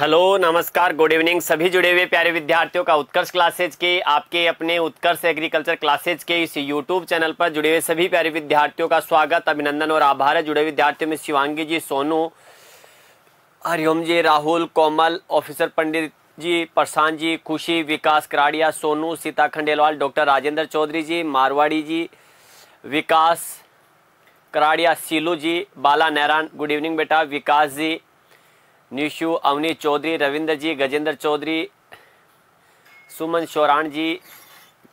hello नमस्कार good evening सभी जुड़े हुए प्यारे विद्यार्थियों का उत्कर्ष क्लासेज के आपके अपने उत्कर्ष एग्रीकल्चर क्लासेज के इस यूट्यूब चैनल पर जुड़े हुए सभी प्यारे विद्यार्थियों का स्वागत अभिनंदन और आभार है जुड़े विद्यार्थियों में Shivangi ji Sonu Hariom ji Rahul Komal officer Pandit ji Prashant ji Khushi Vikas Karadiya Sonu Sita Khandelwal doctor Rajendra Chaudhary ji Marwari ji Vikas Karadiya Silu ji Bala Narayan good evening बेटा विकास जी निशु अवनी चौधरी रविंद्र जी गजेंद्र चौधरी सुमन शौरान जी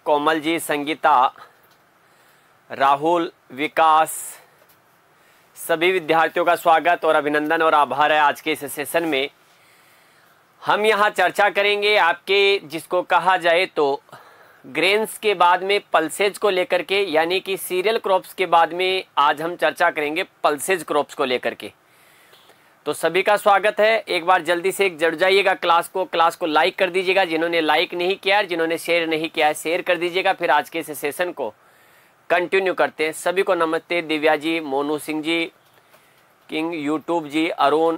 कोमल जी संगीता राहुल विकास सभी विद्यार्थियों का स्वागत और अभिनंदन और आभार है आज के इस सेशन में हम यहाँ चर्चा करेंगे आपके जिसको कहा जाए तो ग्रेन्स के बाद में पल्सेज को लेकर के यानी कि सीरियल क्रॉप्स के बाद में आज हम चर्चा करेंगे पल्सेज क्रॉप्स को लेकर के तो सभी का स्वागत है एक बार जल्दी से एक जड़ जाइएगा क्लास को क्लास को लाइक कर दीजिएगा जिन्होंने लाइक नहीं किया है जिन्होंने शेयर नहीं किया है शेयर कर दीजिएगा फिर आज के इस सेशन को कंटिन्यू करते हैं सभी को नमस्ते दिव्या जी मोनू सिंह जी किंग यूट्यूब जी अरुण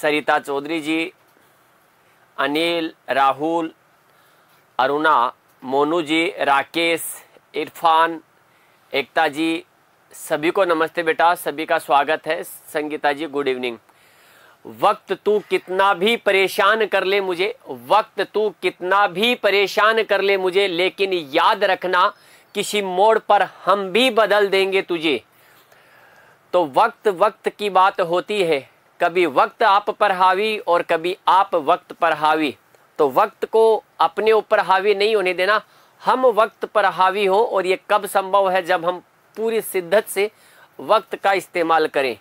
सरिता चौधरी जी अनिल राहुल अरुणा मोनू जी राकेश इरफान एकता जी सभी को नमस्ते बेटा सभी का स्वागत है संगीता जी गुड इवनिंग वक्त तू कितना भी परेशान कर ले मुझे वक्त तू कितना भी परेशान कर ले मुझे लेकिन याद रखना किसी मोड़ पर हम भी बदल देंगे तुझे तो वक्त वक्त की बात होती है कभी वक्त आप पर हावी और कभी आप वक्त पर हावी तो वक्त को अपने ऊपर हावी नहीं होने देना हम वक्त पर हावी हो और ये कब संभव है जब हम पूरी शिद्दत से वक्त का इस्तेमाल करें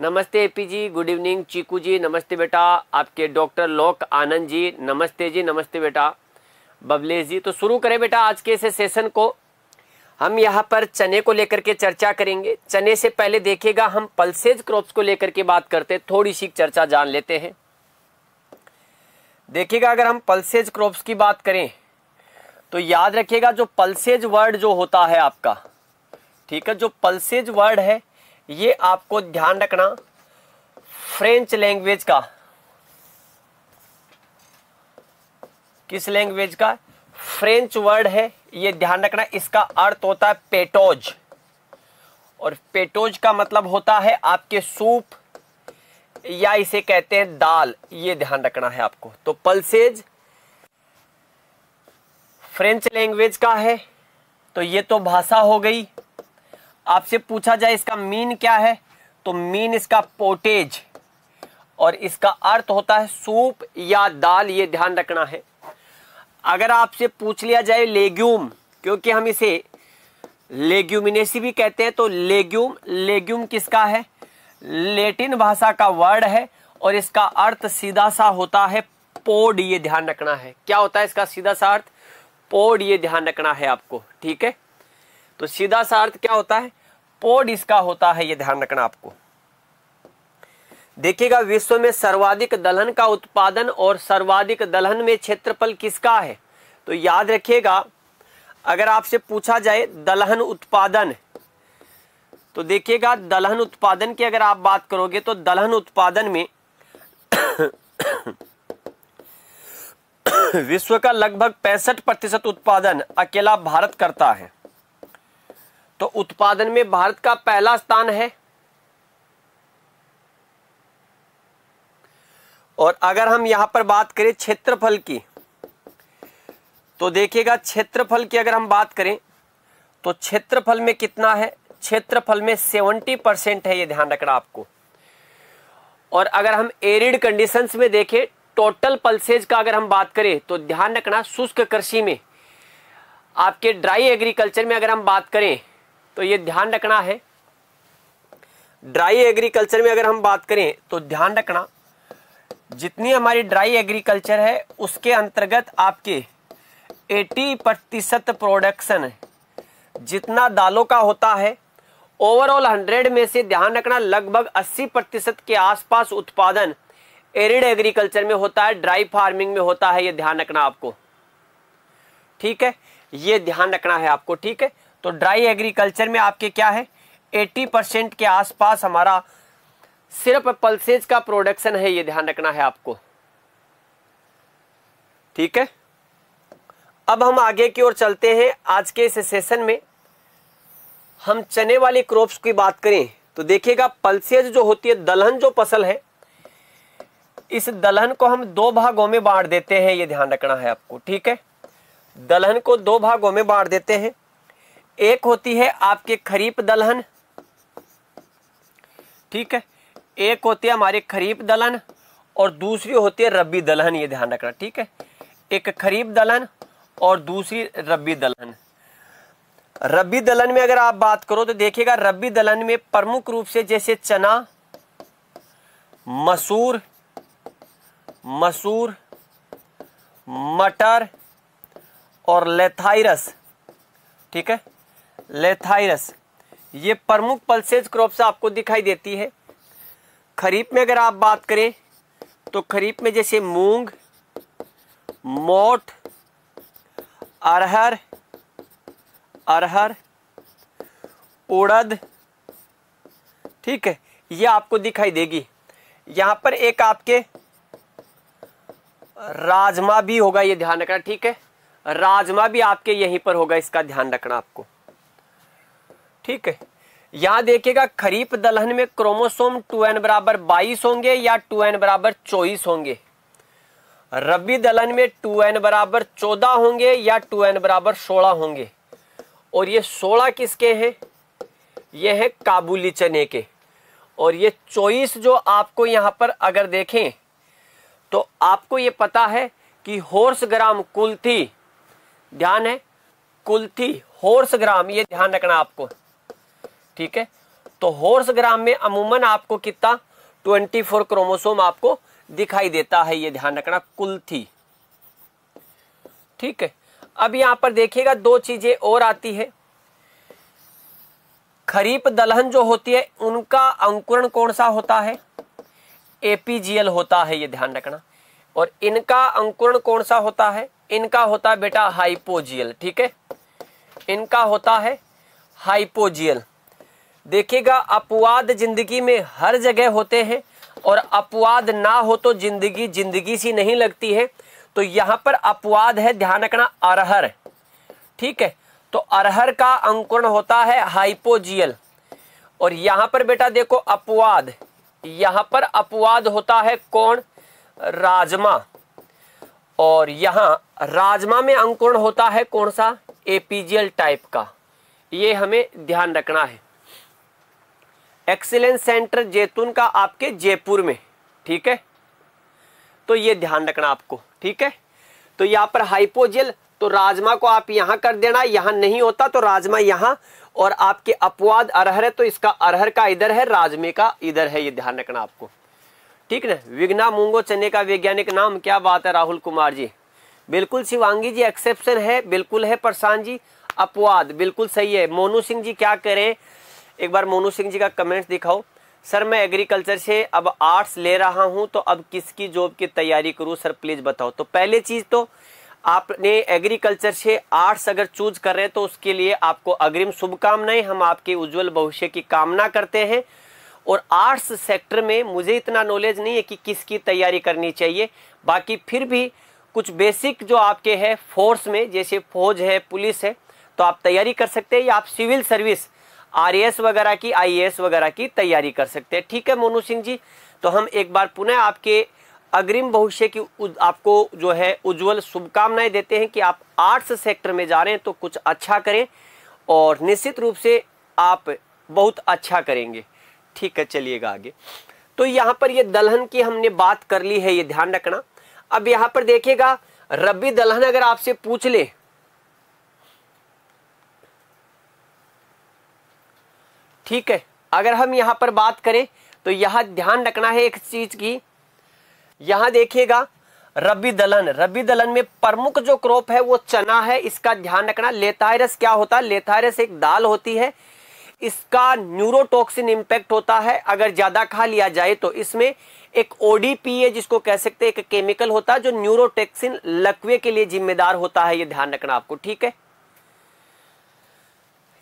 नमस्ते एपी जी गुड इवनिंग चीकू जी नमस्ते बेटा आपके डॉक्टर लोक आनंद जी नमस्ते जी नमस्ते बेटा बबलेश जी तो शुरू करें बेटा आज के इस सेशन को हम यहाँ पर चने को लेकर के चर्चा करेंगे चने से पहले देखिएगा हम पल्सेज क्रॉप्स को लेकर के बात करते हैं थोड़ी सी चर्चा जान लेते हैं देखिएगा अगर हम पल्सेज क्रॉप्स की बात करें तो याद रखिएगा जो पल्सेज वर्ड जो होता है आपका ठीक है जो पल्सेज वर्ड है ये आपको ध्यान रखना फ्रेंच लैंग्वेज का किस लैंग्वेज का फ्रेंच वर्ड है ये ध्यान रखना इसका अर्थ होता है पेटोज और पेटोज का मतलब होता है आपके सूप या इसे कहते हैं दाल ये ध्यान रखना है आपको तो पल्सेज फ्रेंच लैंग्वेज का है तो ये तो भाषा हो गई आपसे पूछा जाए इसका मीन क्या है तो मीन इसका पोटेज और इसका अर्थ होता है सूप या दाल ये ध्यान रखना है अगर आपसे पूछ लिया जाए लेग्यूम क्योंकि हम इसे लेग्यूमिनेसी भी कहते हैं तो लेग्यूम लेग्यूम किसका है लेटिन भाषा का वर्ड है और इसका अर्थ सीधा सा होता है पोड ये ध्यान रखना है क्या होता है इसका सीधा सा अर्थ पोड ये ध्यान रखना है आपको ठीक है तो सीधा सा अर्थ क्या होता है पोड इसका होता है ये ध्यान रखना आपको देखिएगा विश्व में सर्वाधिक दलहन का उत्पादन और सर्वाधिक दलहन में क्षेत्रफल किसका है तो याद रखिएगा अगर आपसे पूछा जाए दलहन उत्पादन तो देखिएगा दलहन उत्पादन की अगर आप बात करोगे तो दलहन उत्पादन में विश्व का लगभग पैंसठ प्रतिशत उत्पादन अकेला भारत करता है तो उत्पादन में भारत का पहला स्थान है और अगर हम यहां पर बात करें क्षेत्रफल की तो देखिएगा क्षेत्रफल की अगर हम बात करें तो क्षेत्रफल में कितना है क्षेत्रफल में सेवेंटी परसेंट है ये ध्यान रखना आपको और अगर हम एरिड कंडीशंस में देखें टोटल पल्सेज का अगर हम बात करें तो ध्यान रखना शुष्क कृषि में आपके ड्राई एग्रीकल्चर में अगर हम बात करें तो ये ध्यान रखना है ड्राई एग्रीकल्चर में अगर हम बात करें तो ध्यान रखना जितनी हमारी ड्राई एग्रीकल्चर है उसके अंतर्गत आपके 80 प्रतिशत प्रोडक्शन जितना दालों का होता है ओवरऑल 100 में से ध्यान रखना लगभग 80 प्रतिशत के आसपास उत्पादन एरिड एग्रीकल्चर में होता है ड्राई फार्मिंग में होता है ये ध्यान रखना आपको ठीक है ये ध्यान रखना है आपको ठीक है तो ड्राई एग्रीकल्चर में आपके क्या है 80 परसेंट के आसपास हमारा सिर्फ पल्सेज का प्रोडक्शन है ये ध्यान रखना है आपको ठीक है अब हम आगे की ओर चलते हैं आज के इस सेशन में हम चने वाली क्रॉप्स की बात करें तो देखिएगा पल्सेज जो होती है दलहन जो फसल है इस दलहन को हम दो भागों में बांट देते हैं ये ध्यान रखना है आपको ठीक है दलहन को दो भागों में बांट देते हैं एक होती है आपके खरीफ दलहन ठीक है एक होती है हमारी खरीफ दलहन और दूसरी होती है रबी दलहन ये ध्यान रखना ठीक है एक खरीफ दलहन और दूसरी रबी दलहन रबी दलहन में अगर आप बात करो तो देखिएगा रबी दलहन में प्रमुख रूप से जैसे चना मसूर मसूर मटर और लेथाइरस ठीक है लेथाइरस ये प्रमुख पल्सेज क्रॉप्स आपको दिखाई देती है खरीफ में अगर आप बात करें तो खरीफ में जैसे मूंग मोट अरहर अरहर उड़द ठीक है ये आपको दिखाई देगी यहां पर एक आपके राजमा भी होगा ये ध्यान रखना ठीक है राजमा भी आपके यहीं पर होगा इसका ध्यान रखना आपको ठीक है यहां देखिएगा खरीफ दलहन में क्रोमोसोम टू एन बराबर बाईस होंगे या टू एन बराबर चौबीस होंगे रबी दलहन में टू एन बराबर चौदह होंगे या टू एन बराबर सोलह होंगे और ये सोलह किसके हैं ये हैं काबुली चने के और ये चौबीस जो आपको यहां पर अगर देखें तो आपको ये पता है कि होर्स ग्राम कुल्थी ध्यान है कुल्थी होर्स ग्राम ये ध्यान रखना आपको ठीक है तो हॉर्स ग्राम में अमूमन आपको कितना 24 क्रोमोसोम आपको दिखाई देता है ये ध्यान रखना कुल थी ठीक है अब यहां पर देखिएगा दो चीजें और आती है खरीफ दलहन जो होती है उनका अंकुरण कौन सा होता है एपीजीएल होता है ये ध्यान रखना और इनका अंकुरण कौन सा होता है इनका होता है बेटा हाइपोजियल ठीक है इनका होता है हाइपोजियल देखिएगा अपवाद जिंदगी में हर जगह होते हैं और अपवाद ना हो तो जिंदगी जिंदगी सी नहीं लगती है तो यहाँ पर अपवाद है ध्यान रखना अरहर ठीक है तो अरहर का अंकुरण होता है हाइपोजियल और यहां पर बेटा देखो अपवाद यहाँ पर अपवाद होता है कौन राजमा और यहाँ राजमा में अंकुरण होता है कौन सा एपीजियल टाइप का ये हमें ध्यान रखना है एक्सीलेंस सेंटर जैतून का आपके जयपुर में ठीक है तो ये ध्यान रखना आपको ठीक है तो यहां पर हाइपोजेल तो राजमा को आप यहां कर देना यहां नहीं होता तो राजमा यहां और आपके अपवाद अरहर है तो इसका अरहर का इधर है राजमे का इधर है ये ध्यान रखना आपको ठीक ना विघना मूंगो चने का वैज्ञानिक नाम क्या बात है राहुल कुमार जी बिल्कुल शिवांगी जी एक्सेप्शन है बिल्कुल है प्रशांत जी अपवाद बिल्कुल सही है मोनू सिंह जी क्या करें एक बार मोनू सिंह जी का कमेंट्स दिखाओ सर मैं एग्रीकल्चर से अब आर्ट्स ले रहा हूं तो अब किसकी जॉब की तैयारी करूं सर प्लीज़ बताओ तो पहले चीज़ तो आपने एग्रीकल्चर से आर्ट्स अगर चूज कर रहे हैं तो उसके लिए आपको अग्रिम शुभकामनाएं हम आपके उज्जवल भविष्य की कामना करते हैं और आर्ट्स सेक्टर में मुझे इतना नॉलेज नहीं है कि किसकी तैयारी करनी चाहिए बाकी फिर भी कुछ बेसिक जो आपके है फोर्स में जैसे फौज है पुलिस है तो आप तैयारी कर सकते हैं या आप सिविल सर्विस आरएएस वगैरह की आईएएस वगैरह की तैयारी कर सकते हैं ठीक है मोनू सिंह जी तो हम एक बार पुनः आपके अग्रिम भविष्य की आपको जो है उज्जवल शुभकामनाएं देते हैं कि आप आर्ट्स सेक्टर में जा रहे हैं तो कुछ अच्छा करें और निश्चित रूप से आप बहुत अच्छा करेंगे ठीक है चलिएगा आगे तो यहाँ पर ये दलहन की हमने बात कर ली है ये ध्यान रखना अब यहाँ पर देखिएगा रबी दलहन अगर आपसे पूछ ले ठीक है अगर हम यहां पर बात करें तो यहां ध्यान रखना है एक चीज़ की यहां देखिएगा रबी दलहन रबी दलहन में प्रमुख जो क्रॉप है वो चना है इसका ध्यान रखना लेथायरस क्या होता है लेथायरस एक दाल होती है इसका न्यूरोटॉक्सिन इंपैक्ट होता है अगर ज़्यादा खा लिया जाए तो इसमें एक है जिसको कह सकते हैं एक केमिकल होता है जो न्यूरोटॉक्सिन लकवे के लिए जिम्मेदार होता है ये ध्यान रखना आपको ठीक है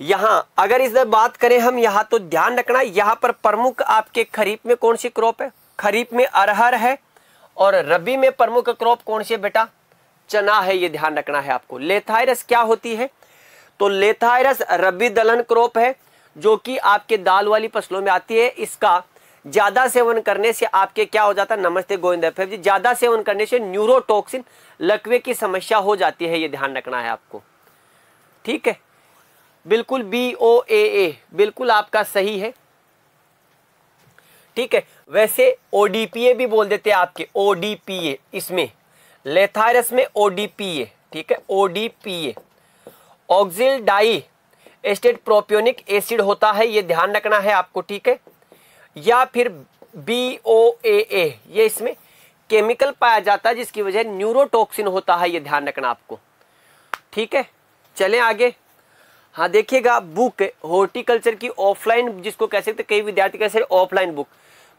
यहाँ अगर इस बात करें हम यहाँ तो ध्यान रखना यहाँ पर प्रमुख आपके खरीफ में कौन सी क्रॉप है खरीफ में अरहर है और रबी में प्रमुख क्रॉप कौन सी है बेटा चना है ये ध्यान रखना है आपको लेथायरस क्या होती है तो लेथायरस रबी दलहन क्रॉप है जो कि आपके दाल वाली फसलों में आती है इसका ज़्यादा सेवन करने से आपके क्या हो जाता है नमस्ते गोविंद जी ज़्यादा सेवन करने से न्यूरोटॉक्सिन लकवे की समस्या हो जाती है ये ध्यान रखना है आपको ठीक है बिल्कुल बी ओ ए ए बिल्कुल आपका सही है ठीक है वैसे ओडीपीए भी बोल देते हैं आपके ओडीपीए इसमें लेथायरस में ओडीपीए ठीक है ODPA oxyl di estate propionic acid होता है ये ध्यान रखना है आपको ठीक है या फिर बी ओ ए ए ये इसमें केमिकल पाया जाता है जिसकी वजह न्यूरोटॉक्सिन होता है ये ध्यान रखना आपको ठीक है चलें आगे हाँ देखिएगा बुक हॉर्टिकल्चर की ऑफलाइन जिसको कह सकते कई विद्यार्थी कह सकते ऑफलाइन बुक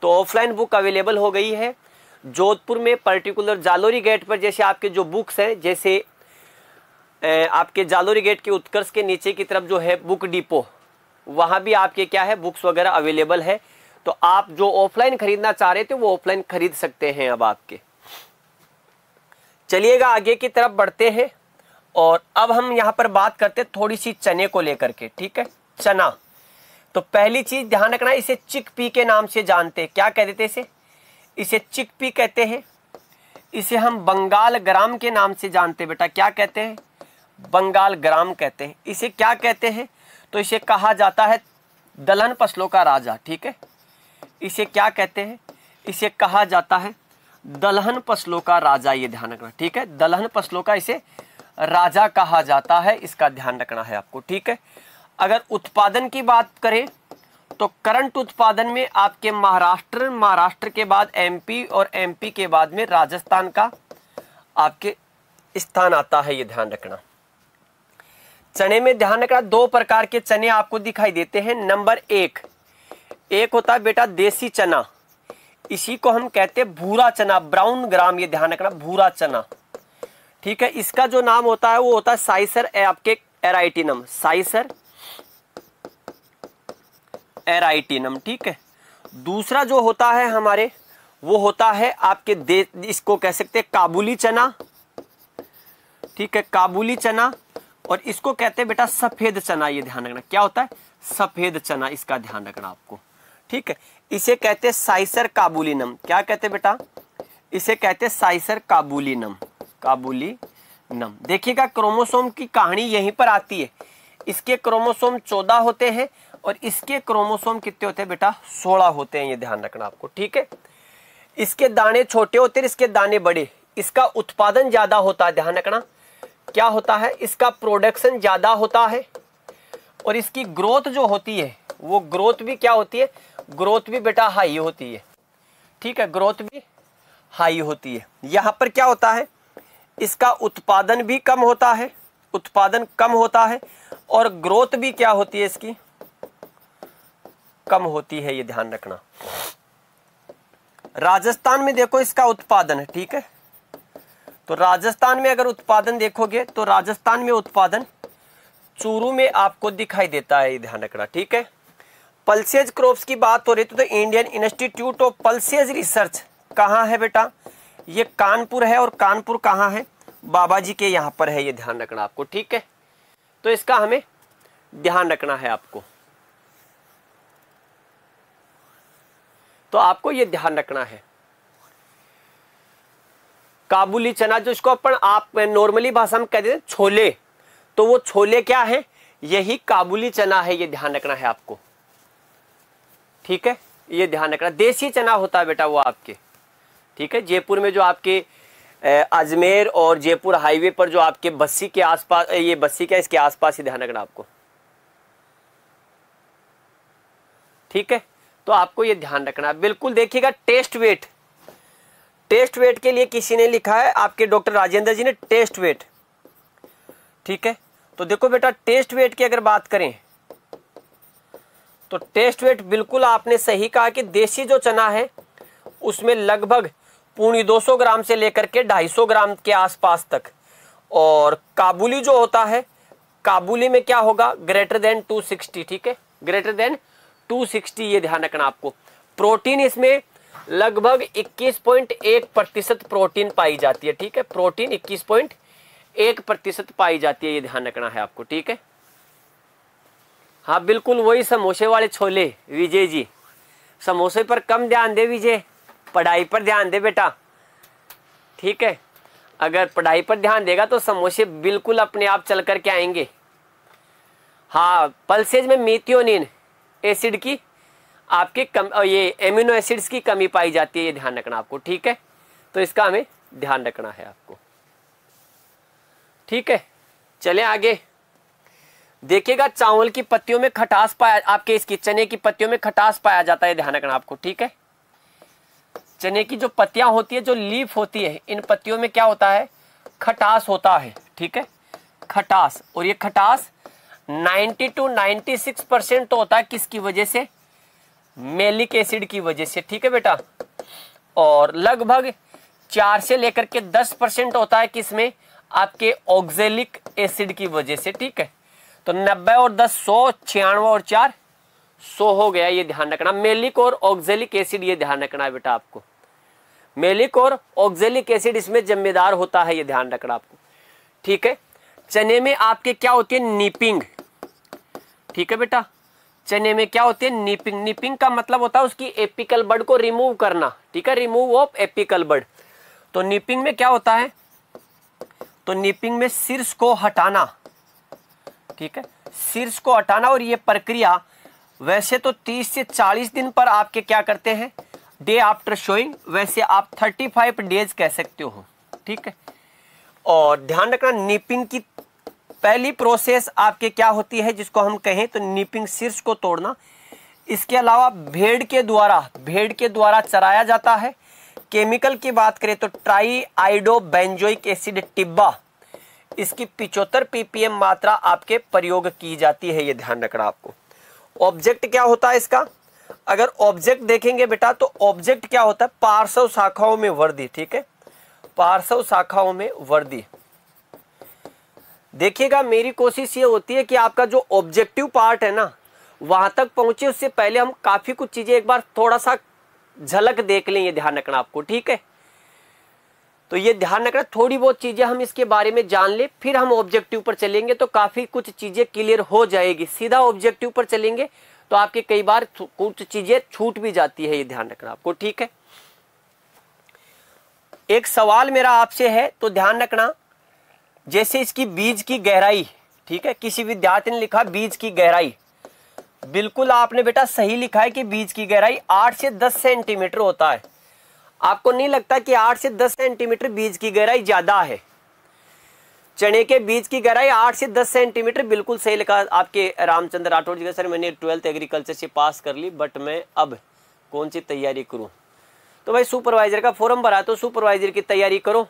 तो ऑफलाइन बुक अवेलेबल हो गई है जोधपुर में पर्टिकुलर जालोरी गेट पर जैसे आपके जो बुक्स हैं जैसे आपके जालोरी गेट के उत्कर्ष के नीचे की तरफ जो है बुक डिपो वहाँ भी आपके क्या है बुक्स वगैरह अवेलेबल है तो आप जो ऑफलाइन खरीदना चाह रहे थे वो ऑफलाइन खरीद सकते हैं अब आपके चलिएगा आगे की तरफ बढ़ते हैं और अब हम यहाँ पर बात करते हैं थोड़ी सी चने को लेकर के ठीक है चना तो पहली चीज ध्यान रखना इसे चिक पी के नाम से जानते हैं क्या कह देते इसे इसे चिक पी कहते हैं इसे हम बंगाल ग्राम के नाम से जानते बेटा क्या कहते हैं बंगाल ग्राम कहते हैं इसे क्या कहते हैं तो इसे कहा जाता है दलहन फसलों का राजा ठीक है इसे क्या कहते हैं इसे कहा जाता है दलहन फसलों का राजा ये ध्यान रखना ठीक है दलहन फसलों का इसे राजा कहा जाता है इसका ध्यान रखना है आपको ठीक है अगर उत्पादन की बात करें तो करंट उत्पादन में आपके महाराष्ट्र महाराष्ट्र के बाद एमपी और एमपी के बाद में राजस्थान का आपके स्थान आता है ये ध्यान रखना चने में ध्यान रखना दो प्रकार के चने आपको दिखाई देते हैं नंबर एक एक होता है बेटा देसी चना इसी को हम कहते हैं भूरा चना ब्राउन ग्राम ये ध्यान रखना भूरा चना ठीक है इसका जो नाम होता है वो होता है साइसर आपके एराइटिनम साइसर एराइटिनम ठीक है दूसरा जो होता है हमारे वो होता है आपके दे इसको कह सकते हैं काबुली चना ठीक है काबुली चना और इसको कहते हैं बेटा सफेद चना ये ध्यान रखना क्या होता है सफेद चना इसका ध्यान रखना आपको ठीक है इसे कहते हैं साइसर काबुली नम क्या कहते हैं बेटा इसे कहते हैं साइसर काबुली नम काबुली नम देखिएगा क्रोमोसोम की कहानी यहीं पर आती है इसके क्रोमोसोम चौदह होते हैं और इसके क्रोमोसोम कितने होते हैं बेटा सोलह होते हैं ये ध्यान रखना आपको ठीक है इसके दाने छोटे होते हैं इसके दाने बड़े इसका उत्पादन ज्यादा होता है ध्यान रखना क्या होता है इसका प्रोडक्शन ज्यादा होता है और इसकी ग्रोथ जो होती है वो ग्रोथ भी क्या होती है ग्रोथ भी बेटा हाई होती है ठीक है ग्रोथ भी हाई होती है यहां पर क्या होता है इसका उत्पादन भी कम होता है उत्पादन कम होता है और ग्रोथ भी क्या होती है इसकी कम होती है ये ध्यान रखना राजस्थान में देखो इसका उत्पादन है ठीक है तो राजस्थान में अगर उत्पादन देखोगे तो राजस्थान में उत्पादन चूरू में आपको दिखाई देता है ये ध्यान रखना ठीक है पल्सेज क्रॉप्स की बात हो रही तो, तो Indian Institute of Pulses Research कहा है बेटा ये कानपुर है और कानपुर कहाँ है बाबा जी के यहाँ पर है ये ध्यान रखना आपको ठीक है तो इसका हमें ध्यान रखना है आपको तो आपको ये ध्यान रखना है काबुली चना जो इसको अपन आप नॉर्मली भाषा में कहते देते छोले तो वो छोले क्या है यही काबुली चना है ये ध्यान रखना है आपको ठीक है ये ध्यान रखना देसी चना होता है बेटा वो आपके ठीक है जयपुर में जो आपके अजमेर और जयपुर हाईवे पर जो आपके बस्सी के आसपास ये बस्सी का इसके आसपास ही ध्यान रखना आपको ठीक है तो आपको ये ध्यान रखना बिल्कुल देखिएगा टेस्ट वेट टेस्ट वेट के लिए किसी ने लिखा है आपके डॉक्टर राजेंद्र जी ने टेस्ट वेट ठीक है तो देखो बेटा टेस्ट वेट की अगर बात करें तो टेस्ट वेट बिल्कुल आपने सही कहा कि देसी जो चना है उसमें लगभग दो 200 ग्राम से लेकर के 250 ग्राम के आसपास तक और काबुली जो होता है काबुली में क्या होगा ग्रेटर देन 260 ठीक है ग्रेटर देन 260 ये ध्यान रखना आपको प्रोटीन इसमें लगभग 21.1 प्रतिशत प्रोटीन पाई जाती है ठीक है प्रोटीन 21.1 प्रतिशत पाई जाती है ये ध्यान रखना है आपको ठीक है हाँ बिल्कुल वही समोसे वाले छोले विजय जी समोसे पर कम ध्यान दे विजय पढ़ाई पर ध्यान दे बेटा ठीक है अगर पढ़ाई पर ध्यान देगा तो समोसे बिल्कुल अपने आप चल करके आएंगे हाँ पल्सेज में मीथियोनिन एसिड की आपके कम ये एम्यूनो एसिड्स की कमी पाई जाती है ये ध्यान रखना आपको ठीक है तो इसका हमें ध्यान रखना है आपको ठीक है चले आगे देखिएगा चावल की पत्तियों में खटास पाया आपके इसकी चने की पत्तियों में खटास पाया जाता है ध्यान रखना आपको ठीक है चने की जो पत्तियां होती है जो लीफ होती है इन पत्तियों में क्या होता है खटास होता है ठीक है खटास और ये खटास 90 टू 96 परसेंट तो होता है किसकी वजह से मेलिक एसिड की वजह से ठीक है बेटा और लगभग चार से लेकर के दस परसेंट होता है किसमें आपके ऑक्जेलिक एसिड की वजह से ठीक है तो नब्बे और दस सौ छियानवे और चार सो हो गया ये ध्यान रखना मेलिक और ऑक्जेलिक एसिड ये ध्यान रखना है बेटा आपको मेलिक और ऑक्जेलिक एसिड इसमें जिम्मेदार होता है ये ध्यान रखना आपको ठीक है चने में आपके क्या होती है नीपिंग ठीक है बेटा चने में क्या होती है नीपिंग नीपिंग का मतलब होता है उसकी एपिकल बर्ड को रिमूव करना ठीक है रिमूव ऑफ एपिकल बर्ड तो नीपिंग में क्या होता है तो नीपिंग में शीर्ष को हटाना ठीक है शीर्ष को हटाना और ये प्रक्रिया वैसे तो 30 से 40 दिन पर आपके क्या करते हैं डे आफ्टर शोइंग वैसे आप 35 डेज कह सकते हो ठीक है और ध्यान रखना निपिंग की पहली प्रोसेस आपके क्या होती है जिसको हम कहें तो निपिंग शीर्ष को तोड़ना इसके अलावा भेड़ के द्वारा भेड़ के द्वारा चराया जाता है केमिकल की बात करें तो ट्राई आइडो बेंजोइक एसिड टिब्बा इसकी पिचोत्तर पीपीएम मात्रा आपके प्रयोग की जाती है ये ध्यान रखना आपको ऑब्जेक्ट क्या होता है इसका अगर ऑब्जेक्ट देखेंगे बेटा तो ऑब्जेक्ट क्या होता है पार्श्व शाखाओं में वर्दी ठीक है पार्श्व शाखाओं में वर्दी देखिएगा मेरी कोशिश ये होती है कि आपका जो ऑब्जेक्टिव पार्ट है ना वहां तक पहुंचे उससे पहले हम काफी कुछ चीजें एक बार थोड़ा सा झलक देख लें ये ध्यान रखना आपको ठीक है तो ये ध्यान रखना थोड़ी बहुत चीजें हम इसके बारे में जान ले फिर हम ऑब्जेक्टिव पर चलेंगे तो काफी कुछ चीजें क्लियर हो जाएगी सीधा ऑब्जेक्टिव पर चलेंगे तो आपके कई बार कुछ चीजें छूट भी जाती है ये ध्यान रखना आपको ठीक है एक सवाल मेरा आपसे है तो ध्यान रखना जैसे इसकी बीज की गहराई ठीक है किसी विद्यार्थी ने लिखा बीज की गहराई बिल्कुल आपने बेटा सही लिखा है कि बीज की गहराई आठ से दस सेंटीमीटर होता है आपको नहीं लगता कि आठ से दस सेंटीमीटर बीज की गहराई ज्यादा है चने के बीज की गहराई आठ से दस सेंटीमीटर बिल्कुल सही लिखा आपके रामचंद्र राठौर जी का सर मैंने ट्वेल्थ एग्रीकल्चर से पास कर ली बट मैं अब कौन सी तैयारी करूँ तो भाई सुपरवाइजर का फॉर्म भरा तो सुपरवाइजर की तैयारी करो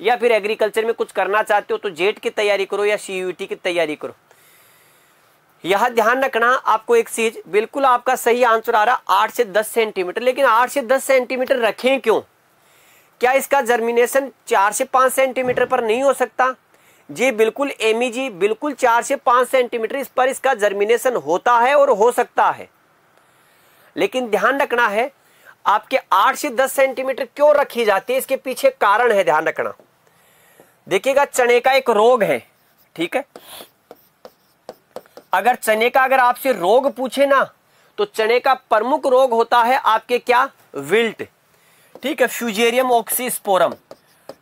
या फिर एग्रीकल्चर में कुछ करना चाहते हो तो जेट की तैयारी करो या सी की तैयारी करो यह ध्यान रखना आपको एक चीज बिल्कुल आपका सही आंसर आ रहा आठ से दस सेंटीमीटर लेकिन आठ से दस सेंटीमीटर रखें क्यों क्या इसका जर्मिनेशन चार से पांच सेंटीमीटर पर नहीं हो सकता जी बिल्कुल एमी जी बिल्कुल चार से पांच सेंटीमीटर इस पर इसका जर्मिनेशन होता है और हो सकता है लेकिन ध्यान रखना है आपके आठ से दस सेंटीमीटर क्यों रखी जाती है इसके पीछे कारण है ध्यान रखना देखिएगा चने का एक रोग है ठीक है अगर चने का अगर आपसे रोग पूछे ना तो चने का प्रमुख रोग होता है आपके क्या विल्ट ठीक है फ्यूजेरियम ऑक्सीस्पोरम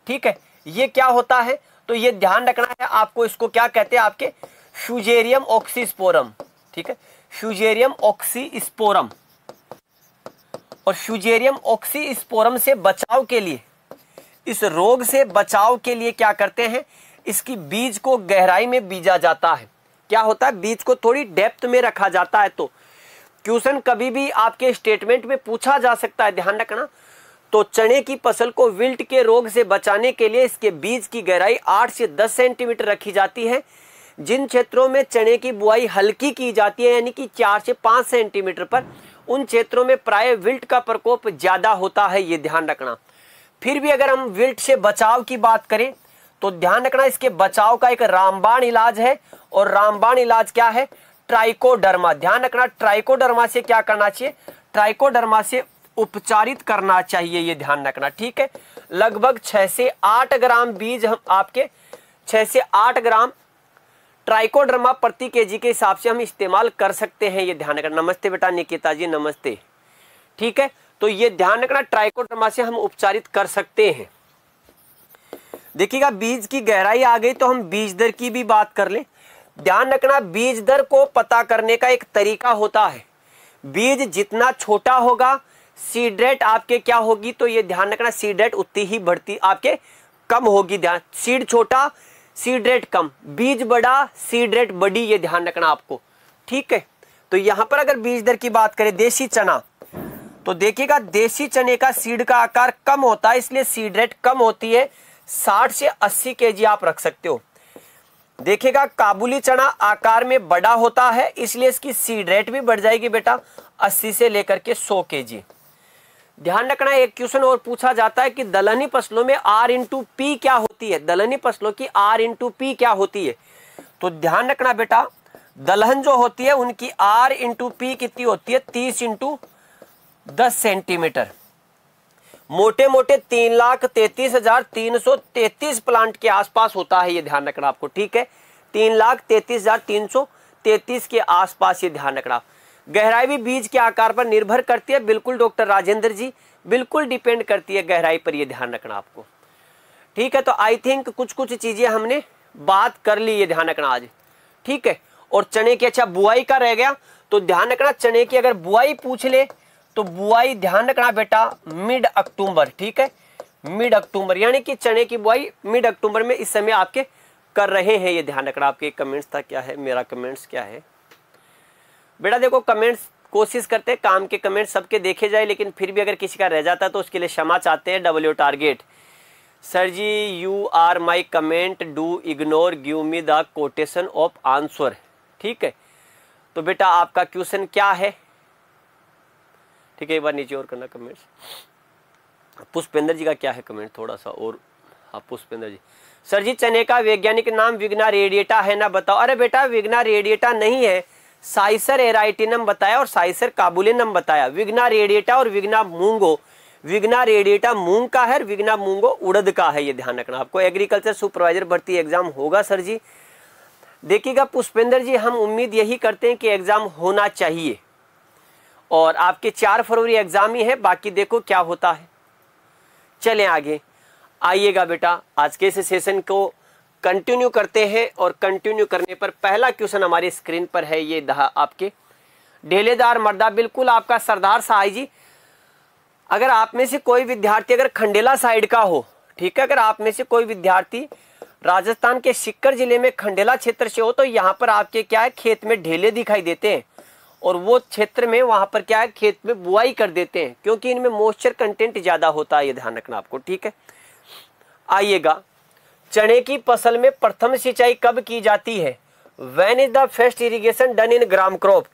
ठीक है ये क्या होता है तो ये ध्यान रखना है आपको इसको क्या कहते हैं आपके शुजेरियम ऑक्सीस्पोरम ठीक है शुजेरियम ऑक्सीस्पोरम और शुजेरियम ऑक्सीस्पोरम से बचाव के लिए इस रोग से बचाव के लिए क्या करते हैं इसकी बीज को गहराई में बीजा जाता है क्या होता है बीज को थोड़ी डेप्थ में रखा जाता है तो क्वेश्चन कभी भी आपके स्टेटमेंट में पूछा जा सकता है ध्यान रखना तो चने की फसल को विल्ट के रोग से बचाने के लिए इसके बीज की गहराई 8 से 10 सेंटीमीटर रखी जाती है जिन क्षेत्रों में चने की बुआई हल्की की जाती है यानी कि 4 से 5 सेंटीमीटर पर उन क्षेत्रों में प्राय विल्ट का प्रकोप ज़्यादा होता है ये ध्यान रखना फिर भी अगर हम विल्ट से बचाव की बात करें तो ध्यान रखना इसके बचाव का एक रामबाण इलाज है और रामबाण इलाज क्या है ट्राइकोडर्मा ध्यान रखना ट्राइकोडर्मा से क्या करना चाहिए ट्राइकोडर्मा से उपचारित करना चाहिए ये ध्यान रखना ठीक है लगभग छह से आठ ग्राम बीज हम आपके छह से आठ ग्राम ट्राइकोड्रमा प्रति केजी के हिसाब से हम इस्तेमाल कर सकते हैं ये ध्यान रखना नमस्ते बेटा निकिता जी नमस्ते ठीक है तो ये ध्यान रखना ट्राइकोड्रमा से हम उपचारित कर सकते हैं देखिएगा बीज की गहराई आ गई तो हम बीज दर की भी बात कर ले ध्यान रखना बीज दर को पता करने का एक तरीका होता है बीज जितना छोटा होगा सीड्रेट आपके क्या होगी तो ये ध्यान रखना सीड्रेट उतनी ही बढ़ती आपके कम होगी ध्यान सीड छोटा सीड्रेट कम बीज बड़ा सीड्रेट बड़ी ये ध्यान रखना आपको ठीक है तो यहां पर अगर बीज दर की बात करें देसी चना तो देखिएगा देसी चने का सीड का आकार कम होता है इसलिए सीड रेट कम होती है 60 से 80 के आप रख सकते हो देखिएगा काबुली चना आकार में बड़ा होता है इसलिए इसकी सीड रेट भी बढ़ जाएगी बेटा 80 से लेकर के 100 केजी ध्यान रखना एक क्वेश्चन और पूछा जाता है कि दलहनी फसलों में आर इंटू पी क्या होती है दलहनी फसलों की आर इंटू पी क्या होती है तो ध्यान रखना बेटा दलहन जो होती है उनकी आर इंटू पी कितनी होती है तीस इंटू दस सेंटीमीटर मोटे मोटे तीन लाख तैतीस हजार तीन सौ तैतीस प्लांट के आसपास होता है ये ध्यान रखना आपको ठीक है तीन लाख तैतीस हजार तीन सौ तैतीस के आसपास ये ध्यान रखना गहराई भी बीज के आकार पर निर्भर करती है बिल्कुल डॉक्टर राजेंद्र जी बिल्कुल डिपेंड करती है गहराई पर यह ध्यान रखना आपको ठीक है तो आई थिंक कुछ कुछ चीज़ें हमने बात कर ली ये ध्यान रखना आज ठीक है और चने की अच्छा बुआई का रह गया तो ध्यान रखना चने की अगर बुआई पूछ ले तो बुआई ध्यान रखना बेटा मिड अक्टूबर ठीक है मिड अक्टूबर यानी कि चने की बुआई मिड अक्टूबर में इस समय आपके कर रहे हैं ये ध्यान रखना आपके कमेंट्स था क्या है मेरा कमेंट्स क्या है बेटा देखो कमेंट्स कोशिश करते हैं काम के कमेंट सबके देखे जाए लेकिन फिर भी अगर किसी का रह जाता है तो उसके लिए क्षमा चाहते हैं W target sir ji you are my comment do ignore give me the quotation of answer ठीक है तो बेटा आपका क्वेश्चन क्या है ठीक है एक बार नीचे और करना कमेंट्स पुष्पेंद्र जी का क्या है कमेंट थोड़ा सा और हाँ पुष्पेंद्र जी सर जी चने का वैज्ञानिक नाम विग्ना रेडिएटा है ना बताओ अरे बेटा विग्ना रेडिएटा नहीं है साइसर एराइटिनम बताया और साइसर काबुलिनम बताया विग्ना रेडिएटा और विग्ना मूंगो विग्ना रेडिएटा मूंग का है विग्ना मूंगो उड़द का है ये ध्यान रखना आपको एग्रीकल्चर सुपरवाइजर भर्ती एग्जाम होगा सर जी देखिएगा पुष्पेंद्र जी हम उम्मीद यही करते हैं कि एग्ज़ाम होना चाहिए और आपके चार फरवरी एग्ज़ाम ही है बाकी देखो क्या होता है चले आगे आइएगा बेटा आज के इस सेशन को कंटिन्यू करते हैं और कंटिन्यू करने पर पहला क्वेश्चन हमारी स्क्रीन पर है ये दहा आपके ढेलेदार मर्दा बिल्कुल आपका सरदार सहाय जी अगर आप में से कोई विद्यार्थी अगर खंडेला साइड का हो ठीक है अगर आप में से कोई विद्यार्थी राजस्थान के सिक्कर जिले में खंडेला क्षेत्र से हो तो यहाँ पर आपके क्या है खेत में ढेले दिखाई देते हैं और वो क्षेत्र में वहां पर क्या है खेत में बुआई कर देते हैं क्योंकि इनमें मॉइस्चर कंटेंट ज़्यादा होता है ये ध्यान रखना आपको ठीक है आइएगा चने की फसल में प्रथम सिंचाई कब की जाती है when is the first irrigation done in gram crop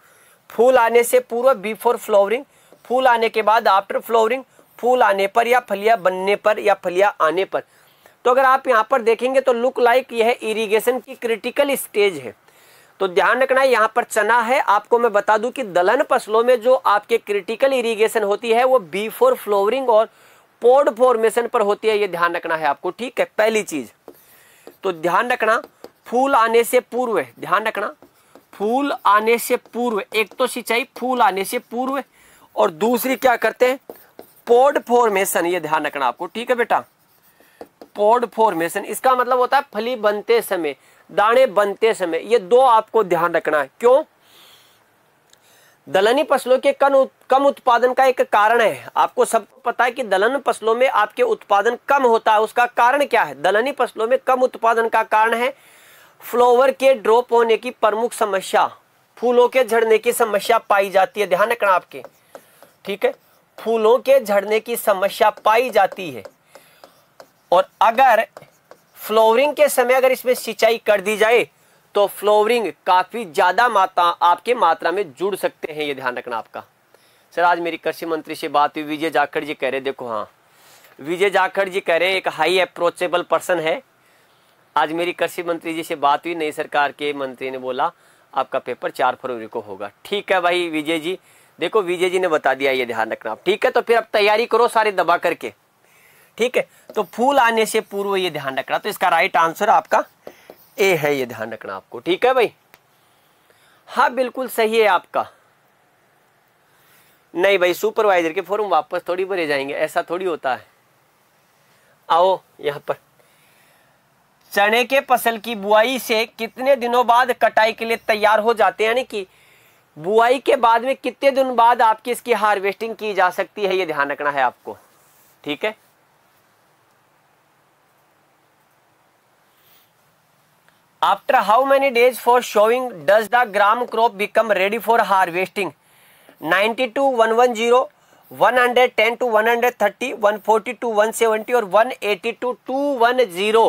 फूल आने से पूर्व बिफोर फ्लोवरिंग फूल आने के बाद आफ्टर फ्लोवरिंग फूल आने पर या फलिया बनने पर या फलिया आने पर तो अगर आप यहाँ पर देखेंगे तो लुक लाइक यह इरीगेशन की क्रिटिकल स्टेज है तो ध्यान रखना है यहाँ पर चना है आपको मैं बता दूं कि दलहन फसलों में जो आपके क्रिटिकल इरिगेशन होती है वो बिफोर फ्लोवरिंग और पोड फॉर्मेशन पर होती है ये ध्यान रखना है आपको ठीक है पहली चीज तो ध्यान रखना फूल आने से पूर्व ध्यान रखना फूल आने से पूर्व एक तो सिंचाई फूल आने से पूर्व और दूसरी क्या करते हैं पोड फॉर्मेशन ये ध्यान रखना आपको ठीक है बेटा पोड फॉर्मेशन इसका मतलब होता है फली बनते समय दाने बनते समय ये दो आपको ध्यान रखना है क्यों दलहनी फसलों के कम कम उत्पादन का एक कारण है आपको सब पता है कि दलहन फसलों में आपके उत्पादन कम होता है उसका कारण क्या है दलहनी फसलों में कम उत्पादन का कारण है फ्लोवर के ड्रॉप होने की प्रमुख समस्या फूलों के झड़ने की समस्या पाई जाती है ध्यान रखना आपके ठीक है फूलों के झड़ने की समस्या पाई जाती है और अगर फ्लोवरिंग के समय अगर इसमें सिंचाई कर दी जाए तो फ्लोवरिंग काफ़ी ज़्यादा मात्रा आपके मात्रा में जुड़ सकते हैं ये ध्यान रखना आपका सर आज मेरी कृषि मंत्री से बात हुई विजय जाखड़ जी कह रहे देखो हाँ विजय जाखड़ जी कह रहे एक हाई अप्रोचेबल पर्सन है आज मेरी कृषि मंत्री जी से बात हुई नई सरकार के मंत्री ने बोला आपका पेपर चार फरवरी को होगा ठीक है भाई विजय जी देखो विजय जी ने बता दिया ये ध्यान रखना आप ठीक है तो फिर आप तैयारी करो सारे दबा करके ठीक है तो फूल आने से पूर्व ये ध्यान रखना तो इसका राइट आंसर आपका ए है ये ध्यान रखना आपको ठीक है भाई हाँ बिल्कुल सही है आपका नहीं भाई सुपरवाइजर के फॉर्म वापस थोड़ी भरे जाएंगे ऐसा थोड़ी होता है आओ यहाँ पर चने के फसल की बुआई से कितने दिनों बाद कटाई के लिए तैयार हो जाते हैं यानी कि बुआई के बाद में कितने दिन बाद आपकी इसकी हार्वेस्टिंग की जा सकती है ये ध्यान रखना है आपको ठीक है after how many days for sowing does the gram crop become ready for harvesting ninety to one one zero one hundred ten to one hundred thirty one forty to one seventy और one eighty to two one zero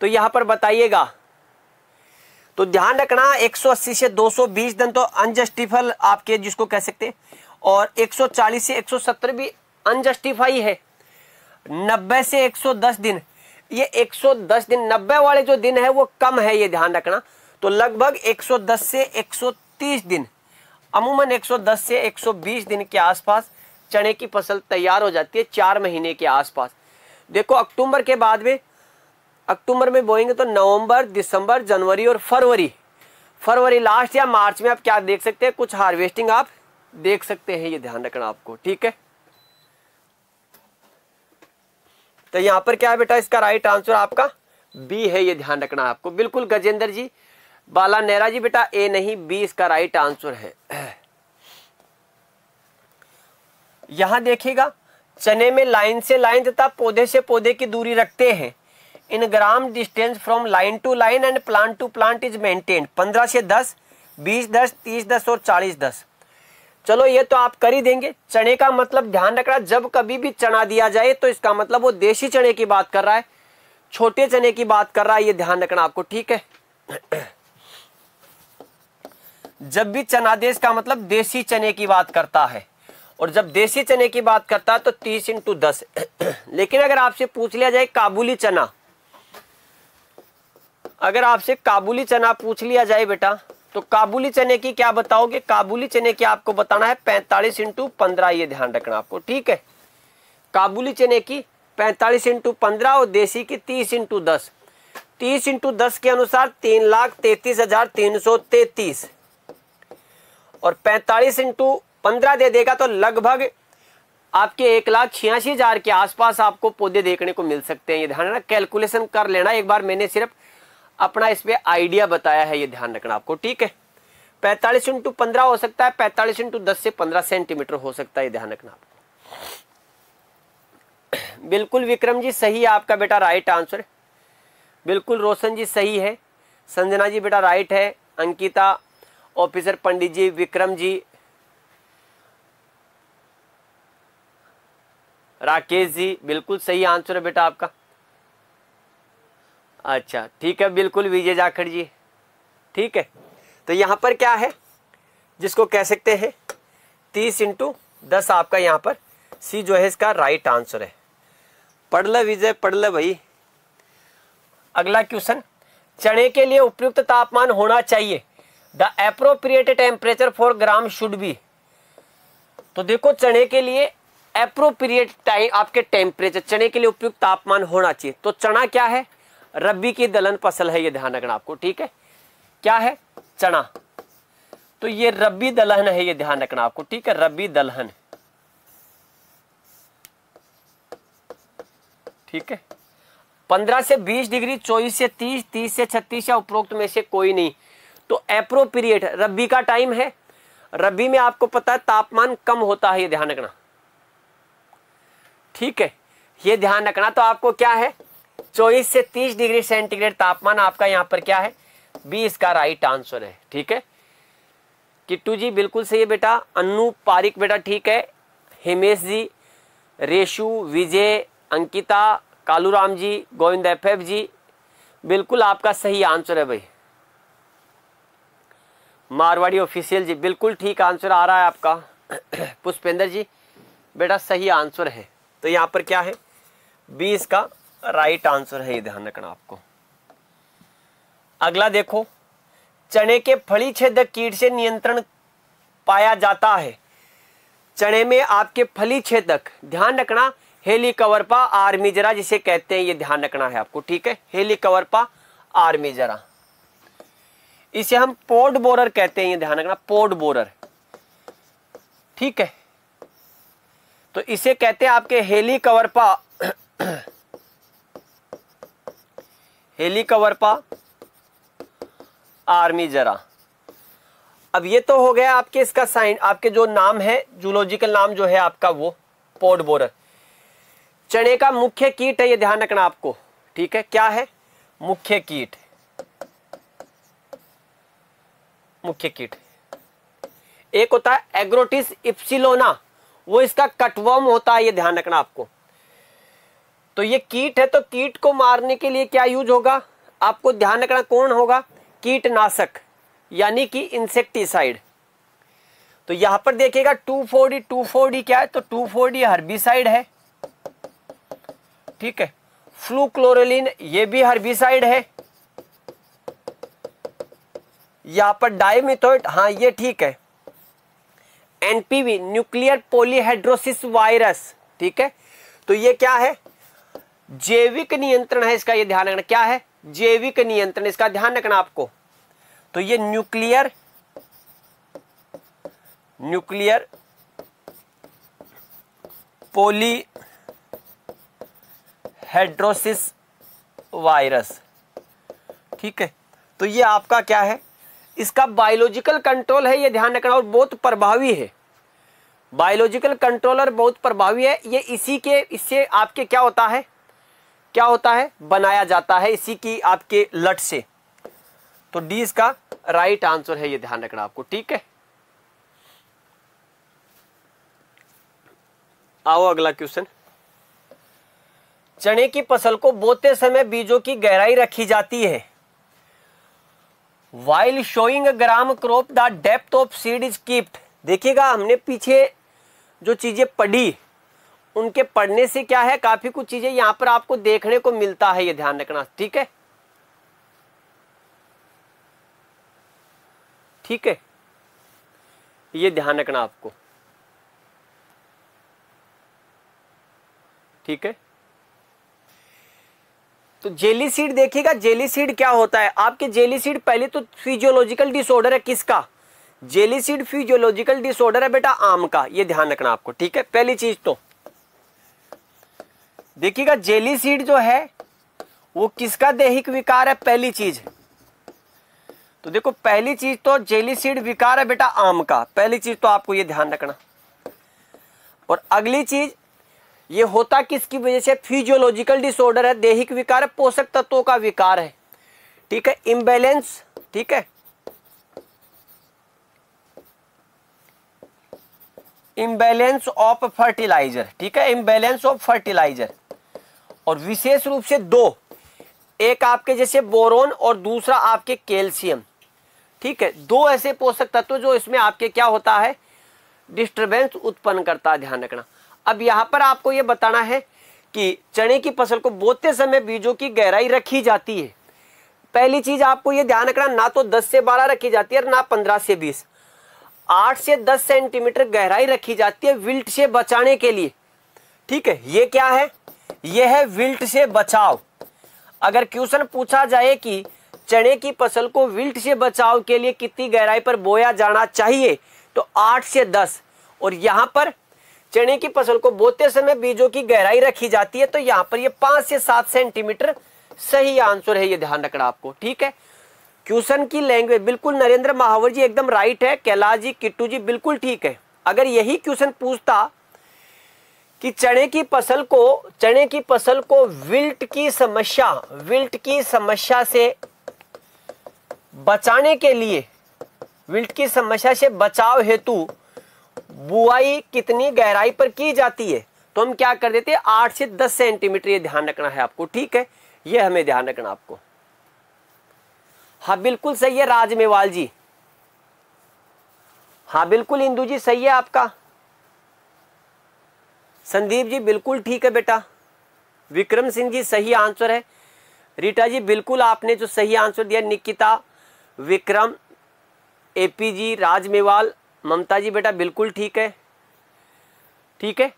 तो यहां पर बताइएगा तो ध्यान रखना एक सौ अस्सी से दो सौ बीस दिन तो अनजस्टिफल आपके जिसको कह सकते और एक सौ चालीस से एक सौ सत्तर भी अनजस्टिफाई है नब्बे से एक सौ दस दिन ये 110 दिन 90 वाले जो दिन है वो कम है ये ध्यान रखना तो लगभग 110 से 130 दिन अमूमन 110 से 120 दिन के आसपास चने की फसल तैयार हो जाती है चार महीने के आसपास देखो अक्टूबर के बाद में अक्टूबर में बोएंगे तो नवंबर दिसंबर जनवरी और फरवरी फरवरी लास्ट या मार्च में आप क्या देख सकते हैं कुछ हार्वेस्टिंग आप देख सकते हैं ये ध्यान रखना आपको ठीक है तो यहाँ पर क्या है बेटा इसका राइट आंसर आपका बी है ये ध्यान रखना आपको बिल्कुल गजेंद्र जी बाला नेहरा जी बेटा ए नहीं बी इसका राइट आंसर है यहां देखिएगा चने में लाइन से लाइन तथा पौधे से पौधे की दूरी रखते हैं in gram distance from line to line and plant to plant is maintained पंद्रह से दस बीस दस तीस दस और चालीस दस चलो ये तो आप कर ही देंगे चने का मतलब ध्यान रखना जब कभी भी चना दिया जाए तो इसका मतलब वो देसी चने की बात कर रहा है छोटे चने की बात कर रहा है ये ध्यान रखना आपको ठीक है जब भी चना देश का मतलब देसी चने की बात करता है और जब देसी चने की बात करता है तो तीस इंटू दस लेकिन अगर आपसे पूछ लिया जाए काबुली चना अगर आपसे काबुली चना पूछ लिया जाए बेटा तो काबुली चने की क्या बताओगे काबुली चने की आपको बताना है पैंतालीस इंटू पंद्रह ये ध्यान रखना आपको ठीक है काबुली चने की पैंतालीस इंटू पंद्रह और देसी की तीस इंटू दस तीस इंटू दस के अनुसार तीन लाख तैतीस हजार तीन सौ तैतीस और पैंतालीस इंटू पंद्रह दे देगा तो लगभग आपके एक लाख छियासी हजार के आसपास आपको पौधे देखने को मिल सकते हैं ये ध्यान रखना कैलकुलेशन कर लेना एक बार मैंने सिर्फ अपना इसमें आइडिया बताया है ये ध्यान रखना आपको ठीक है पैंतालीस इंटू पंद्रह हो सकता है पैंतालीस इंटू दस से पंद्रह सेंटीमीटर हो सकता है ध्यान रखना आपको बिल्कुल विक्रम जी सही है आपका बेटा राइट आंसर बिल्कुल रोशन जी सही है संजना जी बेटा राइट है अंकिता ऑफिसर पंडित जी विक्रम जी राकेश जी बिल्कुल सही आंसर है बेटा आपका अच्छा ठीक है बिल्कुल विजय जाखड़ जी ठीक है तो यहाँ पर क्या है जिसको कह सकते हैं तीस इंटू दस आपका यहाँ पर सी जो है इसका राइट आंसर है पढ़ लो विजय पढ़ लो भाई अगला क्वेश्चन चने के लिए उपयुक्त तापमान होना चाहिए the appropriate temperature for gram should be तो देखो चने के लिए अप्रोप्रिएट टाइम आपके टेम्परेचर चने के लिए उपयुक्त तापमान होना चाहिए तो चना क्या है रबी की दलहन फसल है ये ध्यान रखना आपको ठीक है क्या है चना तो ये रबी दलहन है ये ध्यान रखना आपको ठीक है रबी दलहन ठीक है पंद्रह से बीस डिग्री चौबीस से तीस तीस से छत्तीस या उपरोक्त में से कोई नहीं तो एप्रोप्रिएट रबी का टाइम है रबी में आपको पता है तापमान कम होता है ये ध्यान रखना ठीक है ये ध्यान रखना तो आपको क्या है चौबीस से तीस डिग्री सेंटीग्रेड तापमान आपका यहाँ पर क्या है बी इसका राइट आंसर है ठीक है किट्टू जी बिल्कुल सही है बेटा अनु पारिक बेटा ठीक है हिमेश जी रेशु विजय अंकिता कालूराम जी गोविंद एफ एफ जी बिल्कुल आपका सही आंसर है भाई मारवाड़ी ऑफिशियल जी बिल्कुल ठीक आंसर आ रहा है आपका पुष्पेंद्र जी बेटा सही आंसर है तो यहाँ पर क्या है बीस का राइट आंसर है ये ध्यान रखना आपको अगला देखो चने के फली छेदक कीट से नियंत्रण पाया जाता है चने में आपके फली छेदक ध्यान रखना हेलिकवरपा आर्मीजरा जिसे कहते हैं ये ध्यान रखना है आपको ठीक है हेलिकवरपा आर्मीजरा इसे हम पोर्ट बोरर कहते हैं ये ध्यान रखना पोर्ट बोरर ठीक है तो इसे कहते हैं आपके हेलीकवरपा हेलिकवरपा आर्मी जरा अब ये तो हो गया आपके इसका साइन आपके जो नाम है जूलॉजिकल नाम जो है आपका वो पोड बोरर चने का मुख्य कीट है ये ध्यान रखना आपको ठीक है क्या है मुख्य कीट मुख्य कीट एक होता है एग्रोटिस इप्सिलोना वो इसका कटवर्म होता है ये ध्यान रखना आपको तो ये कीट है तो कीट को मारने के लिए क्या यूज होगा आपको ध्यान रखना कौन होगा कीटनाशक यानी कि इंसेक्टिसाइड तो यहां पर देखिएगा two four D two four D क्या है तो टू फोर डी हर्बिसाइड है ठीक है फ्लू क्लोरोलिन ये भी हर्बिसाइड है यहां पर डायमिथोइट हाँ ये ठीक है एनपीवी न्यूक्लियर पोलीहाइड्रोसिस वायरस ठीक है तो ये क्या है जैविक नियंत्रण है इसका ये ध्यान रखना क्या है जैविक नियंत्रण इसका ध्यान रखना आपको तो ये nuclear nuclear polyhedrosis virus ठीक है तो ये आपका क्या है इसका बायोलॉजिकल कंट्रोल है ये ध्यान रखना और बहुत प्रभावी है बायोलॉजिकल कंट्रोलर बहुत प्रभावी है ये इसी के इससे आपके क्या होता है क्या होता है बनाया जाता है इसी की आपके लट से तो डी इसका राइट आंसर है ये ध्यान रखना आपको ठीक है आओ अगला क्वेश्चन चने की फसल को बोते समय बीजों की गहराई रखी जाती है while sowing gram crop the depth of seed is keeped देखिएगा हमने पीछे जो चीजें पढ़ी उनके पढ़ने से क्या है काफी कुछ चीजें यहां पर आपको देखने को मिलता है ये ध्यान रखना ठीक है ठीक है ये ध्यान रखना आपको ठीक है तो जेली सीड देखिएगा जेली सीड क्या होता है आपके जेली सीड पहले तो फिजियोलॉजिकल डिसऑर्डर है किसका जेली सीड फिजियोलॉजिकल डिसऑर्डर है बेटा आम का ये ध्यान रखना आपको ठीक है पहली चीज तो देखिएगा जेली सीड जो है वो किसका देहिक विकार है पहली चीज तो देखो पहली चीज तो जेली सीड विकार है बेटा आम का पहली चीज तो आपको ये ध्यान रखना और अगली चीज ये होता किसकी वजह से फिजियोलॉजिकल डिसऑर्डर है देहिक विकार है पोषक तत्वों का विकार है ठीक है इम्बेलेंस ठीक है इम्बेलेंस ऑफ फर्टिलाइजर ठीक है इम्बेलेंस ऑफ फर्टिलाइजर और विशेष रूप से दो एक आपके जैसे बोरोन और दूसरा आपके कैल्शियम ठीक है दो ऐसे पोषक तत्व जो इसमें आपके क्या होता है डिस्टर्बेंस उत्पन्न करता है ध्यान रखना अब यहां पर आपको यह बताना है कि चने की फसल को बोते समय बीजों की गहराई रखी जाती है पहली चीज आपको यह ध्यान रखना ना तो 10 से 12 रखी जाती है और ना 15 से 20 8 से 10 सेंटीमीटर गहराई रखी जाती है विल्ट से बचाने के लिए ठीक है यह क्या है यह है विल्ट से बचाव अगर क्वेश्चन पूछा जाए कि चने की फसल को विल्ट से बचाव के लिए कितनी गहराई पर बोया जाना चाहिए तो आठ से दस और यहां पर चने की फसल को बोते समय बीजों की गहराई रखी जाती है तो यहां पर ये पांच से सात सेंटीमीटर सही आंसर है ये ध्यान रखना आपको ठीक है क्वेश्चन की लैंग्वेज बिल्कुल नरेंद्र महावर जी एकदम राइट है कैलाश जी किट्टू जी बिल्कुल ठीक है अगर यही क्वेश्चन पूछता कि चने की फसल को चने की फसल को विल्ट की समस्या विल्ट की समस्या से बचाने के लिए विल्ट की समस्या से बचाव हेतु बुआई कितनी गहराई पर की जाती है तो हम क्या कर देते हैं आठ से दस सेंटीमीटर ये ध्यान रखना है आपको ठीक है ये हमें ध्यान रखना आपको हाँ बिल्कुल सही है राज मेवाल जी हाँ बिल्कुल इंदू जी सही है आपका संदीप जी बिल्कुल ठीक है बेटा विक्रम सिंह जी सही आंसर है रीटा जी बिल्कुल आपने जो सही आंसर दिया निकिता विक्रम एपी जी ममता जी बेटा बिल्कुल ठीक है ठीक है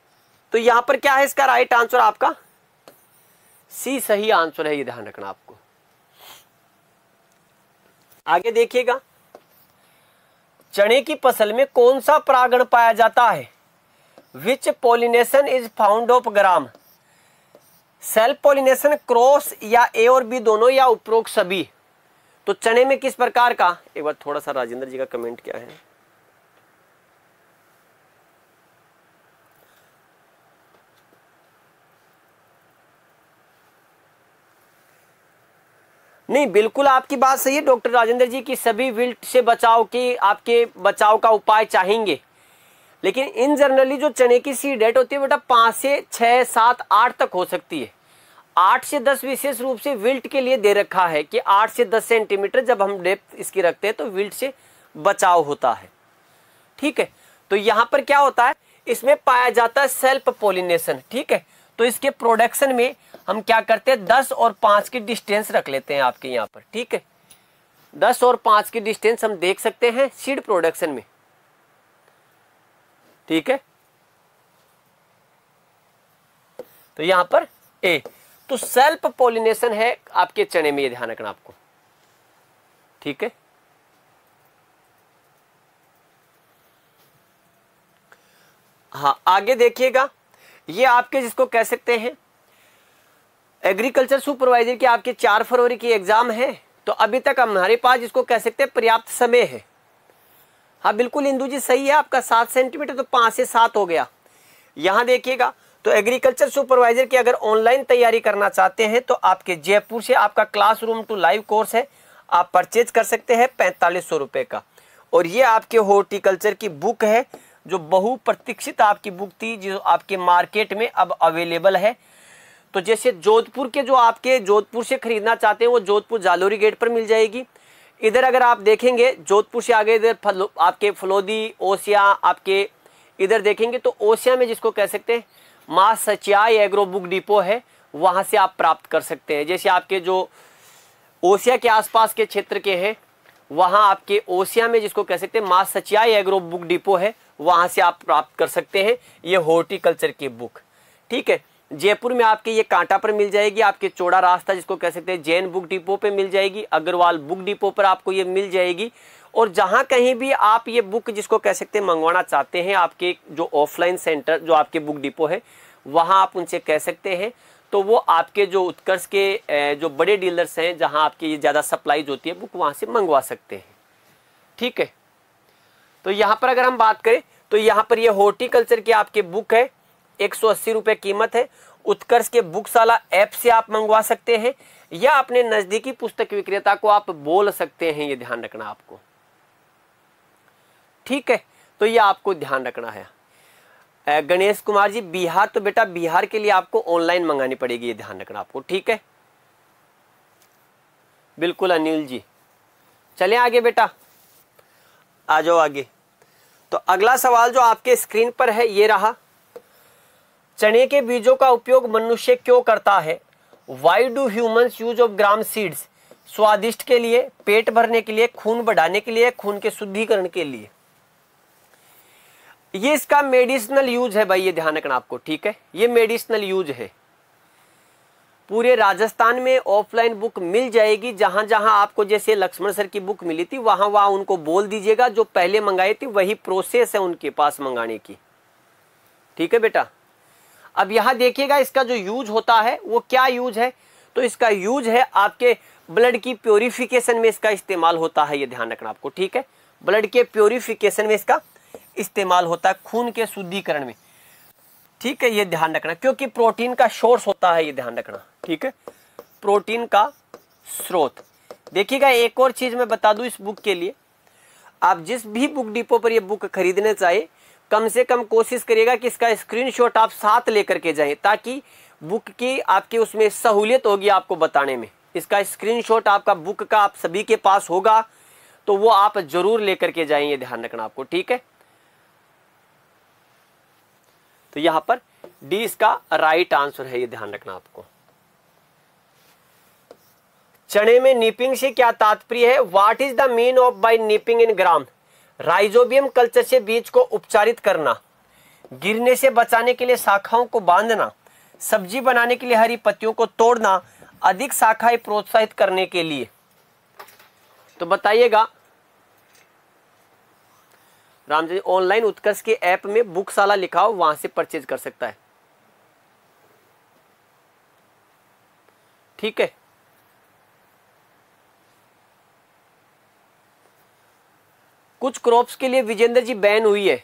तो यहां पर क्या है इसका राइट आंसर आपका सी सही आंसर है ये ध्यान रखना आपको आगे देखिएगा चने की फसल में कौन सा परागण पाया जाता है which pollination is found of gram self pollination cross या ए और बी दोनों या उपरोक्त सभी तो चने में किस प्रकार का एक बार थोड़ा सा राजेंद्र जी का कमेंट क्या है नहीं बिल्कुल आपकी बात सही है डॉक्टर राजेंद्र जी की सभी विल्ट से बचाव की आपके बचाव का उपाय चाहेंगे लेकिन इन जनरली जो चने की सीड डेट होती है बेटा पांच से छह सात आठ तक हो सकती है आठ से दस विशेष रूप से विल्ट के लिए दे रखा है कि आठ से दस सेंटीमीटर जब हम डेप्थ इसकी रखते हैं तो विल्ट से बचाव होता है ठीक है तो यहाँ पर क्या होता है इसमें पाया जाता है सेल्फ पोलिनेशन ठीक है तो इसके प्रोडक्शन में हम क्या करते हैं दस और पांच की डिस्टेंस रख लेते हैं आपके यहाँ पर ठीक है दस और पांच की डिस्टेंस हम देख सकते हैं सीड प्रोडक्शन में ठीक है तो यहां पर ए तो सेल्फ पोलिनेशन है आपके चने में यह ध्यान रखना आपको ठीक है हा आगे देखिएगा ये आपके जिसको कह सकते हैं एग्रीकल्चर सुपरवाइजर की आपके चार फरवरी की एग्जाम है तो अभी तक हमारे पास जिसको कह सकते हैं पर्याप्त समय है हाँ बिल्कुल इंदू जी सही है आपका सात सेंटीमीटर तो पांच से सात हो गया यहाँ देखिएगा तो एग्रीकल्चर सुपरवाइजर की अगर ऑनलाइन तैयारी करना चाहते हैं तो आपके जयपुर से आपका क्लासरूम टू लाइव कोर्स है आप परचेज कर सकते हैं पैंतालीस सौ रुपए का और ये आपके हॉर्टिकल्चर की बुक है जो बहुप्रतीक्षित आपकी बुक थी जो आपके मार्केट में अब अवेलेबल है तो जैसे जोधपुर के जो आपके जोधपुर से खरीदना चाहते हैं वो जोधपुर जालोरी गेट पर मिल जाएगी इधर अगर आप देखेंगे जोधपुर से आगे इधर फल, आपके फलोदी ओसिया आपके इधर देखेंगे तो ओसिया में जिसको कह सकते हैं माँ सचियाई एग्रो बुक डिपो है वहाँ से आप प्राप्त कर सकते हैं जैसे आपके जो ओसिया के आसपास के क्षेत्र के हैं वहाँ आपके ओसिया में जिसको कह सकते हैं माँ सचियाई एग्रो बुक डिपो है वहाँ से आप प्राप्त कर सकते हैं ये हॉर्टिकल्चर की बुक ठीक है जयपुर में आपके ये कांटा पर मिल जाएगी आपके चौड़ा रास्ता जिसको कह सकते हैं जैन बुक डिपो पे मिल जाएगी अग्रवाल बुक डिपो पर आपको ये मिल जाएगी और जहाँ कहीं भी आप ये बुक जिसको कह सकते हैं मंगवाना चाहते हैं आपके जो ऑफलाइन सेंटर जो आपके बुक डिपो है वहाँ आप उनसे कह सकते हैं तो वो आपके जो उत्कर्ष के जो बड़े डीलर्स हैं जहाँ आपकी ये ज़्यादा सप्लाईज होती है बुक वहाँ से मंगवा सकते हैं ठीक है तो यहाँ पर अगर हम बात करें तो यहाँ पर ये हॉर्टिकल्चर की आपके बुक है एक सौ अस्सी कीमत है उत्कर्ष के बुकशाला ऐप से आप मंगवा सकते हैं या अपने नज़दीकी पुस्तक विक्रेता को आप बोल सकते हैं ये ध्यान रखना आपको ठीक है तो ये आपको ध्यान रखना है गणेश कुमार जी बिहार तो बेटा बिहार के लिए आपको ऑनलाइन मंगानी पड़ेगी ये ध्यान रखना आपको ठीक है बिल्कुल अनिल जी चले आगे बेटा आ जाओ आगे तो अगला सवाल जो आपके स्क्रीन पर है ये रहा चने के बीजों का उपयोग मनुष्य क्यों करता है why do human use of gram seeds स्वादिष्ट के लिए पेट भरने के लिए खून बढ़ाने के लिए खून के शुद्धिकरण के लिए ये इसका मेडिसिनल यूज है भाई ये ध्यान रखना आपको ठीक है ये मेडिसिनल यूज है पूरे राजस्थान में ऑफलाइन बुक मिल जाएगी जहां जहां आपको जैसे लक्ष्मण सर की बुक मिली थी वहां वहां उनको बोल दीजिएगा जो पहले मंगाई थी वही प्रोसेस है उनके पास मंगाने की ठीक है बेटा अब यहाँ देखिएगा इसका जो यूज होता है वो क्या यूज है तो इसका यूज है आपके ब्लड की प्योरिफिकेशन में इसका इस्तेमाल होता है ये ध्यान रखना आपको ठीक है ब्लड के प्योरिफिकेशन में इसका इस्तेमाल होता है खून के शुद्धिकरण में ठीक है ये ध्यान रखना क्योंकि प्रोटीन का सोर्स होता है ये ध्यान रखना ठीक है प्रोटीन का स्रोत देखिएगा एक और चीज़ मैं बता दूं इस बुक के लिए आप जिस भी बुक डिपो पर यह बुक खरीदने चाहिए कम से कम कोशिश करिएगा कि इसका स्क्रीनशॉट आप साथ लेकर के जाएं ताकि बुक की आपकी उसमें सहूलियत होगी आपको बताने में इसका स्क्रीनशॉट आपका बुक का आप सभी के पास होगा तो वो आप जरूर लेकर के जाएं ये ध्यान रखना आपको ठीक है तो यहां पर डी इसका राइट आंसर है ये ध्यान रखना आपको चने में निपिंग से क्या तात्पर्य है what is the mean of by nipping in gram rhizobium culture से बीज को उपचारित करना गिरने से बचाने के लिए शाखाओं को बांधना सब्जी बनाने के लिए हरी पत्तियों को तोड़ना अधिक शाखाएं प्रोत्साहित करने के लिए तो बताइएगा रामजी ऑनलाइन उत्कर्ष के ऐप में बुकशाला लिखा हो वहां से परचेज कर सकता है ठीक है कुछ क्रॉप्स के लिए विजेंद्र जी बैन हुई है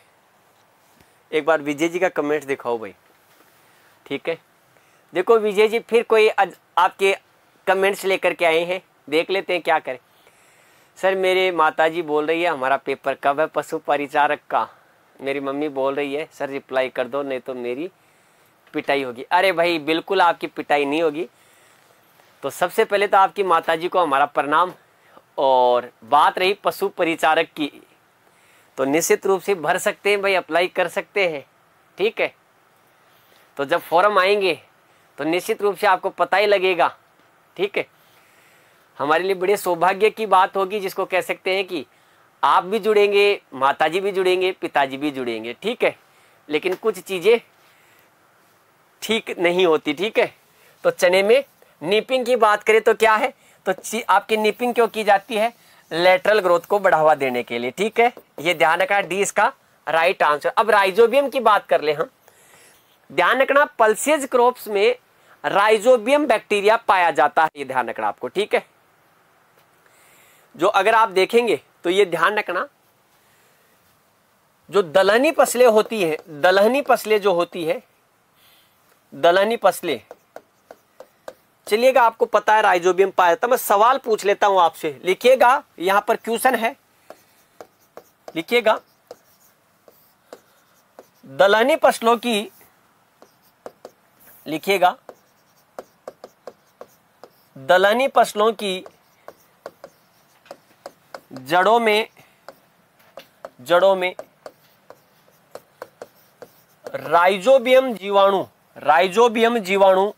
एक बार विजय जी का कमेंट दिखाओ भाई ठीक है देखो विजय जी फिर कोई आपके कमेंट्स लेकर के आए हैं देख लेते हैं क्या करें सर मेरे माता जी बोल रही है हमारा पेपर कब है पशु परिचारक का मेरी मम्मी बोल रही है सर रिप्लाई कर दो नहीं तो मेरी पिटाई होगी अरे भाई बिल्कुल आपकी पिटाई नहीं होगी तो सबसे पहले तो आपकी माता जी को हमारा प्रणाम और बात रही पशु परिचारक की तो निश्चित रूप से भर सकते हैं भाई अप्लाई कर सकते हैं ठीक है तो जब फॉर्म आएंगे तो निश्चित रूप से आपको पता ही लगेगा ठीक है हमारे लिए बड़े सौभाग्य की बात होगी जिसको कह सकते हैं कि आप भी जुड़ेंगे माताजी भी जुड़ेंगे पिताजी भी जुड़ेंगे ठीक है लेकिन कुछ चीज़ें ठीक नहीं होती ठीक है तो चने में निपिंग की बात करें तो क्या है तो आपकी निपिंग क्यों की जाती है लेटरल ग्रोथ को बढ़ावा देने के लिए ठीक है ये ध्यान रखना डी इसका राइट आंसर अब राइजोबियम की बात कर ले हम ध्यान रखना पल्सियज क्रॉप्स में राइजोबियम बैक्टीरिया पाया जाता है ये ध्यान रखना आपको ठीक है जो अगर आप देखेंगे तो ये ध्यान रखना जो दलहनी फसलें होती है दलहनी फसलें जो होती है दलहनी फसलें चलिएगा आपको पता है राइजोबियम पाया था मैं सवाल पूछ लेता हूं आपसे लिखिएगा यहां पर क्वेश्चन है लिखिएगा दलहनी फसलों की लिखिएगा दलहनी फसलों की जड़ों में जड़ों में राइजोबियम जीवाणु राइजोबियम जीवाणु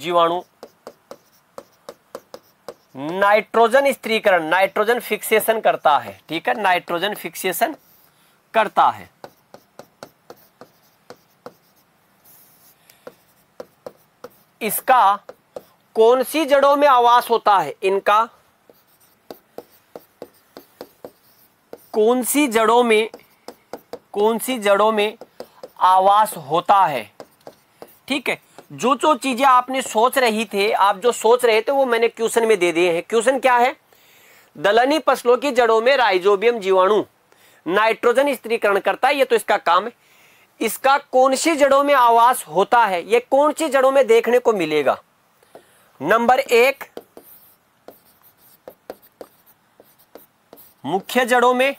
जीवाणु नाइट्रोजन स्त्रीकरण नाइट्रोजन फिक्सेशन करता है ठीक है नाइट्रोजन फिक्सेशन करता है इसका कौन सी जड़ों में आवास होता है इनका कौन सी जड़ों में कौन सी जड़ों में आवास होता है ठीक है जो जो चीज़ें आपने सोच रही थे आप जो सोच रहे थे वो मैंने क्वेश्चन में दे दिए हैं क्वेश्चन क्या है दलहनी फसलों की जड़ों में राइजोबियम जीवाणु नाइट्रोजन स्त्रीकरण करता है ये तो इसका काम है इसका कौन सी जड़ों में आवास होता है ये कौन सी जड़ों में देखने को मिलेगा नंबर एक मुख्य जड़ों में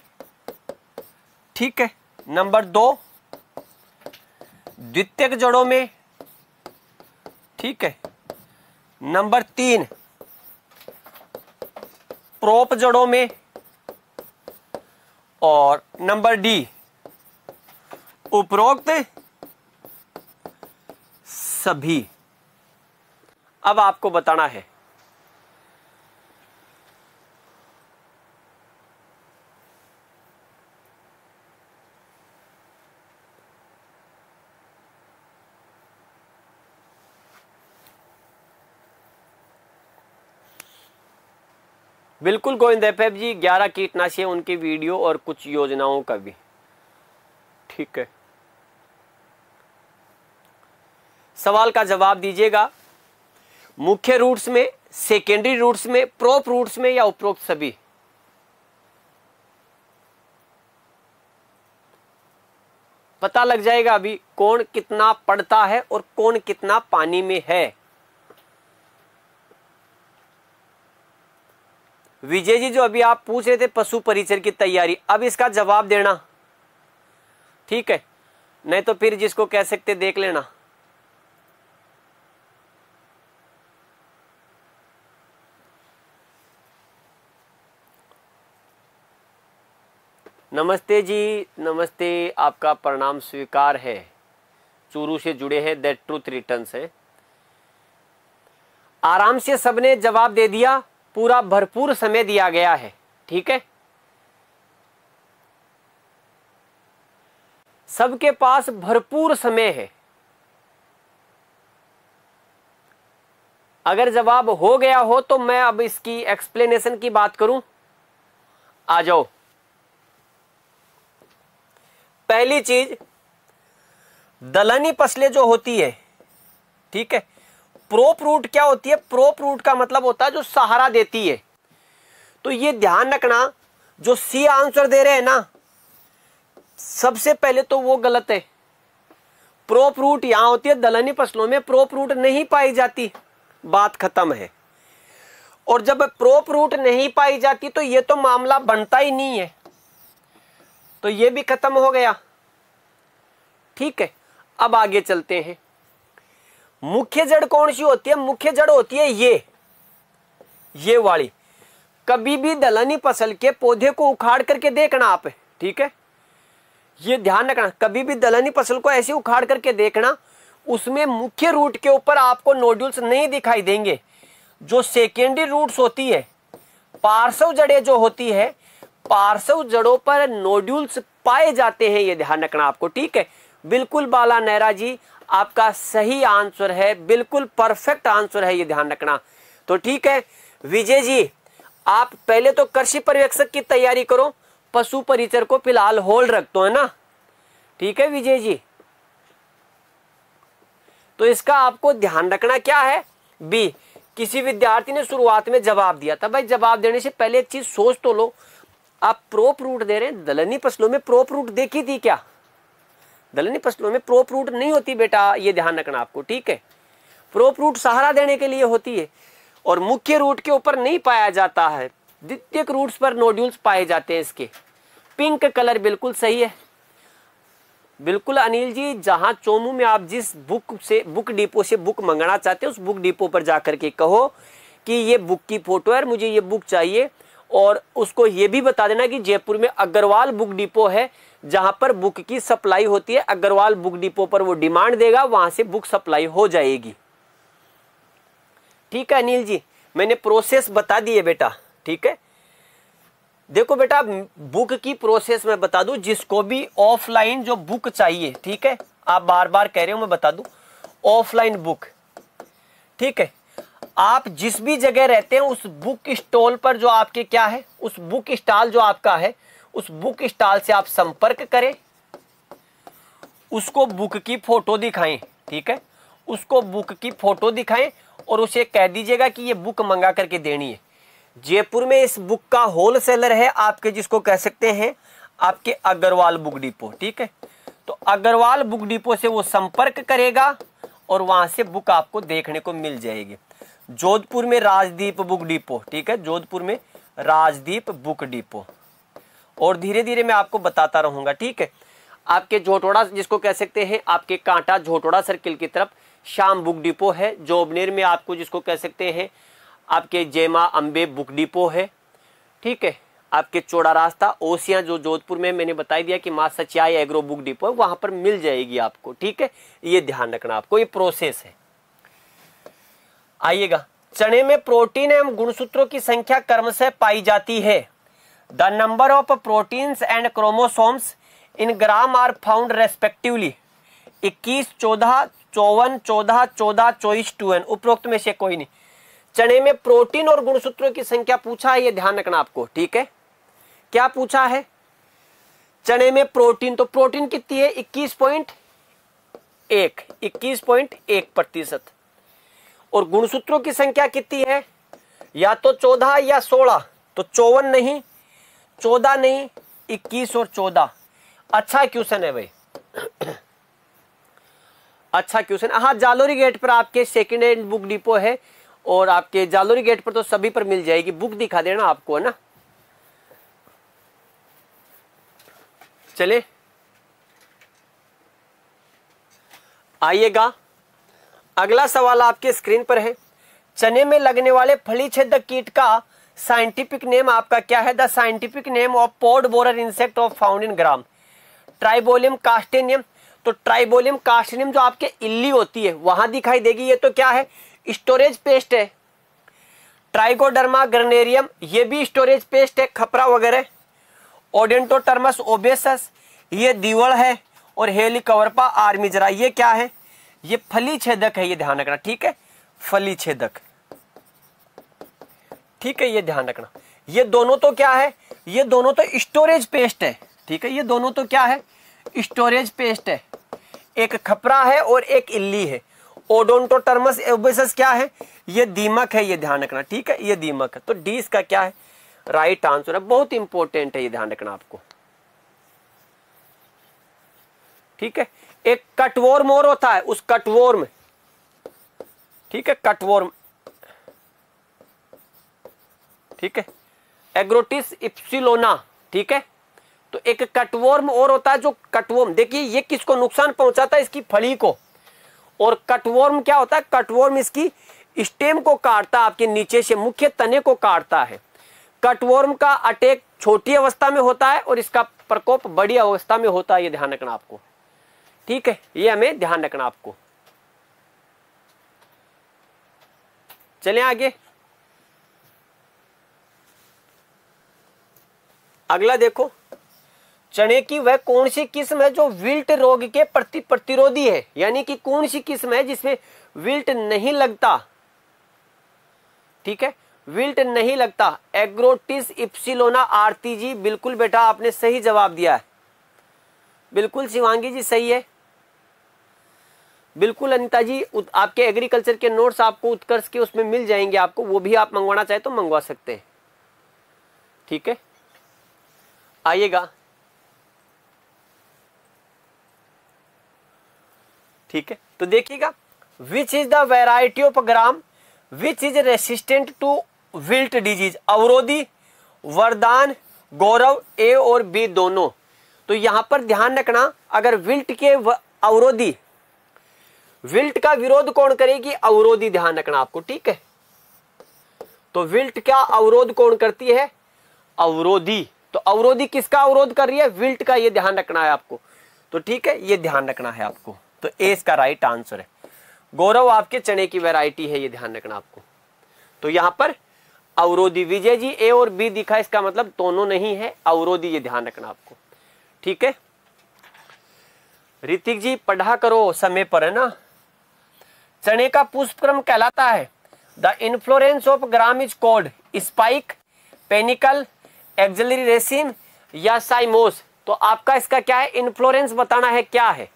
ठीक है नंबर दो द्वितीयक जड़ों में ठीक है नंबर तीन प्रोप जड़ों में और नंबर डी उपरोक्त सभी अब आपको बताना है बिल्कुल गोविंद एफ जी ग्यारह कीटनाशी उनकी वीडियो और कुछ योजनाओं का भी ठीक है सवाल का जवाब दीजिएगा मुख्य रूट्स में सेकेंडरी रूट्स में प्रोप रूट्स में या उपरोक्त सभी पता लग जाएगा अभी कौन कितना पड़ता है और कौन कितना पानी में है विजय जी जो अभी आप पूछ रहे थे पशु परिचर की तैयारी अब इसका जवाब देना ठीक है नहीं तो फिर जिसको कह सकते देख लेना नमस्ते जी नमस्ते आपका प्रणाम स्वीकार है चूरू से जुड़े हैं द ट्रूथ रिटर्न है आराम से सबने जवाब दे दिया पूरा भरपूर समय दिया गया है ठीक है सबके पास भरपूर समय है अगर जवाब हो गया हो तो मैं अब इसकी एक्सप्लेनेशन की बात करूं आ जाओ पहली चीज दलहनी फसलें जो होती है ठीक है प्रोप रूट क्या होती है प्रोप रूट का मतलब होता है जो सहारा देती है तो ये ध्यान रखना जो सी आंसर दे रहे हैं ना सबसे पहले तो वो गलत है प्रोप रूट यहां होती है दलहनी फसलों में प्रोप रूट नहीं पाई जाती बात खत्म है और जब प्रोप रूट नहीं पाई जाती तो ये तो मामला बनता ही नहीं है तो ये भी खत्म हो गया ठीक है अब आगे चलते हैं मुख्य जड़ कौन सी होती है मुख्य जड़ होती है ये ये वाली कभी भी दलहनी फसल के पौधे को उखाड़ करके देखना आप ठीक है ये ध्यान रखना कभी भी दलहनी फसल को ऐसे उखाड़ करके देखना उसमें मुख्य रूट के ऊपर आपको नोड्यूल्स नहीं दिखाई देंगे जो सेकेंडरी रूट्स होती है पार्सव जड़े जो होती है पार्सव जड़ों पर नोड्यूल्स पाए जाते हैं ये ध्यान रखना आपको ठीक है बिल्कुल बाला नेहरा जी आपका सही आंसर है बिल्कुल परफेक्ट आंसर है ये ध्यान रखना तो ठीक है विजय जी आप पहले तो कृषि पर्यवेक्षक की तैयारी करो पशु परिचर को फिलहाल होल्ड रखते है ना ठीक है विजय जी तो इसका आपको ध्यान रखना क्या है बी किसी विद्यार्थी ने शुरुआत में जवाब दिया था भाई जवाब देने से पहले एक चीज सोच तो लो आप प्रोप रूट दे रहे हैं दलनी फसलों में प्रोप रूट देखी थी क्या दलनी फसलों में प्रोप रूट नहीं होती बेटा ये ध्यान रखना आपको ठीक है प्रोप रूट सहारा देने के लिए होती है और मुख्य रूट के ऊपर नहीं पाया जाता है द्वितीयक रूट्स पर नोड्यूल्स पाए जाते हैं इसके पिंक कलर बिल्कुल सही है बिल्कुल अनिल जी जहाँ चोमू में आप जिस बुक से बुक डिपो से बुक मंगाना चाहते हैं उस बुक डिपो पर जाकर के कहो कि ये बुक की फ़ोटो है मुझे ये बुक चाहिए और उसको ये भी बता देना कि जयपुर में अग्रवाल बुक डिपो है जहां पर बुक की सप्लाई होती है अग्रवाल बुक डिपो पर वो डिमांड देगा वहां से बुक सप्लाई हो जाएगी ठीक है अनिल जी मैंने प्रोसेस बता दी है बेटा ठीक है देखो बेटा बुक की प्रोसेस मैं बता दूं जिसको भी ऑफलाइन जो बुक चाहिए ठीक है आप बार बार कह रहे हो मैं बता दूं ऑफलाइन बुक ठीक है आप जिस भी जगह रहते हैं उस बुक स्टॉल पर जो आपके क्या है उस बुक स्टॉल जो आपका है उस बुक स्टॉल से आप संपर्क करें उसको बुक की फोटो दिखाएं ठीक है उसको बुक की फोटो दिखाएं और उसे कह दीजिएगा कि ये बुक मंगा करके देनी है जयपुर में इस बुक का होल सेलर है आपके जिसको कह सकते हैं आपके अग्रवाल बुक डिपो ठीक है तो अग्रवाल बुक डिपो से वो संपर्क करेगा और वहां से बुक आपको देखने को मिल जाएगी जोधपुर में राजदीप बुक डिपो ठीक है जोधपुर में राजदीप बुक डिपो और धीरे धीरे मैं आपको बताता रहूंगा ठीक है आपके झोटोड़ा जिसको कह सकते हैं आपके कांटा झोटोड़ा सर्किल की तरफ शाम बुक डिपो है जोबनेर में आपको जिसको कह सकते हैं आपके जेमा अम्बे बुक डिपो है ठीक है आपके चौड़ा रास्ता ओसिया जो जोधपुर में मैंने बताई दिया कि माँ सचियाई एग्रो बुक डिपो है वहां पर मिल जाएगी आपको ठीक है ये ध्यान रखना आपको ये प्रोसेस है आइएगा चने में प्रोटीन एवं गुणसूत्रों की संख्या कर्म से पाई जाती है the number of proteins and chromosomes in gram are found respectively इक्कीस चौदह चौवन चौदह चौदह चौबीस एन उपरोक्त में से कोई नहीं चने में प्रोटीन और गुणसूत्रों की संख्या पूछा है ये ध्यान रखना आपको ठीक है क्या पूछा है चने में प्रोटीन तो प्रोटीन कितनी है इक्कीस पॉइंट एक इक्कीस पॉइंट एक प्रतिशत और गुणसूत्रों की संख्या कितनी है या तो चौदह या सोलह तो चौवन नहीं चौदह नहीं इक्कीस और चौदह अच्छा क्वेश्चन है भाई अच्छा क्वेश्चन हाँ जालोरी गेट पर आपके सेकेंड हैंड बुक डिपो है और आपके जालोरी गेट पर तो सभी पर मिल जाएगी बुक दिखा देना आपको है ना चले आइएगा अगला सवाल आपके स्क्रीन पर है चने में लगने वाले फली छेदक कीट का साइंटिफिक नेम आपका क्या है the scientific name of pod borer insect of found in gram tribolium castaneum तो ट्राइबोलियम कास्टेनियम जो आपके इल्ली होती है वहां दिखाई देगी ये तो क्या है स्टोरेज पेस्ट है ट्राइकोडर्मा ग्रनेरियम ये भी स्टोरेज पेस्ट है खपरा वगैरह ओडेंटोटर्मस ओबेसस ये दीवड़ है और हेलिकवर्पा आर्मिजरा ये क्या है ये फली छेदक है ये ध्यान रखना ठीक है फली छेदक ठीक है ये ध्यान रखना ये दोनों तो क्या है ये दोनों तो स्टोरेज पेस्ट है ठीक है ये दोनों तो क्या है स्टोरेज पेस्ट है एक खपरा है और एक इल्ली है ओडोनटोटर्मस एबेसस क्या है ये दीमक है ये ध्यान रखना ठीक है ये दीमक है तो डी इसका क्या है राइट आंसर है बहुत इंपॉर्टेंट है ये ध्यान रखना आपको ठीक है एक कटवोर मोर होता है उस कटवोर में ठीक है कटवोर्म ठीक है एग्रोटिस इप्सिलोना ठीक है तो एक कटवर्म और होता है जो कटवर्म देखिए ये किसको नुकसान पहुंचाता है इसकी फली को और कटवर्म क्या होता है कटवर्म इसकी स्टेम को काटता है आपके नीचे से मुख्य तने को काटता है कटवर्म का अटैक छोटी अवस्था में होता है और इसका प्रकोप बड़ी अवस्था में होता है ये ध्यान रखना आपको ठीक है ये हमें ध्यान रखना आपको चले आगे अगला देखो चने की वह कौन सी किस्म है जो विल्ट रोग के प्रति प्रतिरोधी है यानी कि कौन सी किस्म है जिसमें विल्ट नहीं लगता ठीक है विल्ट नहीं लगता एग्रोटिस इप्सिलोना आरतीजी बिल्कुल बेटा आपने सही जवाब दिया है बिल्कुल शिवांगी जी सही है बिल्कुल अनिता जी आपके एग्रीकल्चर के नोट्स आपको उत्कर्ष के उसमें मिल जाएंगे आपको वो भी आप मंगवाना चाहे तो मंगवा सकते हैं ठीक है आइएगा ठीक है तो देखिएगा which is the variety of gram which is resistant to wilt disease Avrodhi Vardan Gaurav ए और बी दोनों तो यहां पर ध्यान रखना अगर विल्ट के अवरोधी विल्ट का विरोध कौन करेगी अवरोधी ध्यान रखना आपको ठीक है तो विल्ट का अवरोध कौन करती है अवरोधी तो अवरोधी किसका अवरोध कर रही है विल्ट का ये ध्यान रखना है आपको तो ठीक है ये ध्यान रखना है आपको तो ए इसका राइट आंसर है गौरव आपके चने की वेराइटी है ये ध्यान रखना आपको तो यहां पर अवरोधी विजय जी ए और बी दिखा इसका मतलब दोनों नहीं है अवरोधी ये ध्यान रखना आपको ठीक है ऋतिक जी पढ़ा करो समय पर है ना चने का पुष्पक्रम कहलाता है the inflorescence of gram is called spike panicle axillary raceme या साइमोस तो आपका इसका क्या है इन्फ्लोरेंस बताना है क्या है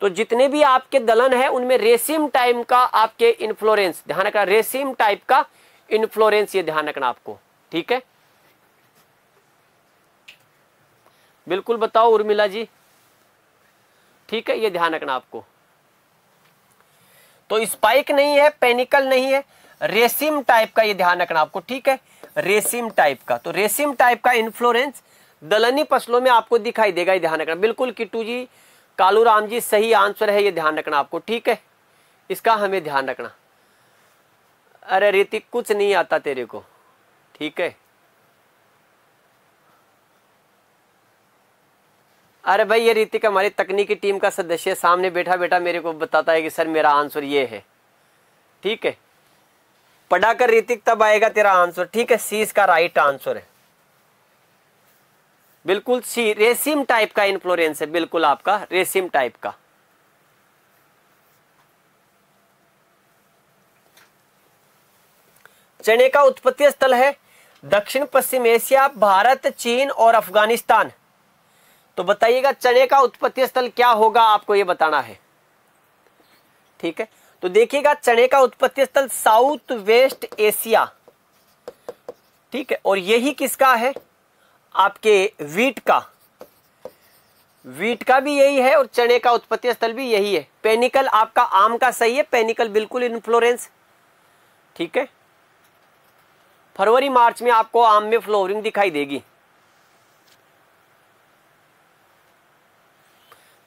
तो जितने भी आपके दलन है उनमें रेसिम टाइप का आपके इन्फ्लोरेंस ध्यान रखना रेसिम टाइप का इन्फ्लोरेंस ये ध्यान रखना आपको ठीक है बिल्कुल बताओ उर्मिला जी ठीक है ये ध्यान रखना आपको तो स्पाइक नहीं है पेनिकल नहीं है रेसिम टाइप का ये ध्यान रखना आपको ठीक है रेसिम टाइप का तो रेसिम टाइप का इन्फ्लोरेंस दलनी फसलों में आपको दिखाई देगा ये ध्यान रखना बिल्कुल किट्टू जी कालू राम जी सही आंसर है ये ध्यान रखना आपको ठीक है इसका हमें ध्यान रखना अरे रीतिक कुछ नहीं आता तेरे को ठीक है अरे भाई ये रीतिक हमारी तकनीकी टीम का सदस्य सामने बैठा बैठा मेरे को बताता है कि सर मेरा आंसर ये है ठीक है पढ़ा कर ऋतिक तब आएगा तेरा आंसर ठीक है सी इसका राइट आंसर है बिल्कुल सी रेसिम टाइप का इन्फ्लोरेंस है बिल्कुल आपका रेसिम टाइप का चने का उत्पत्ति स्थल है दक्षिण पश्चिम एशिया भारत चीन और अफगानिस्तान तो बताइएगा चने का उत्पत्ति स्थल क्या होगा आपको यह बताना है ठीक है तो देखिएगा चने का उत्पत्ति स्थल साउथ वेस्ट एशिया ठीक है और यही किसका है आपके वीट का वीट का भी यही है और चने का उत्पत्ति स्थल भी यही है पेनिकल आपका आम का सही है पेनिकल बिल्कुल इन्फ्लोरेंस ठीक है फरवरी मार्च में आपको आम में फ्लोरिंग दिखाई देगी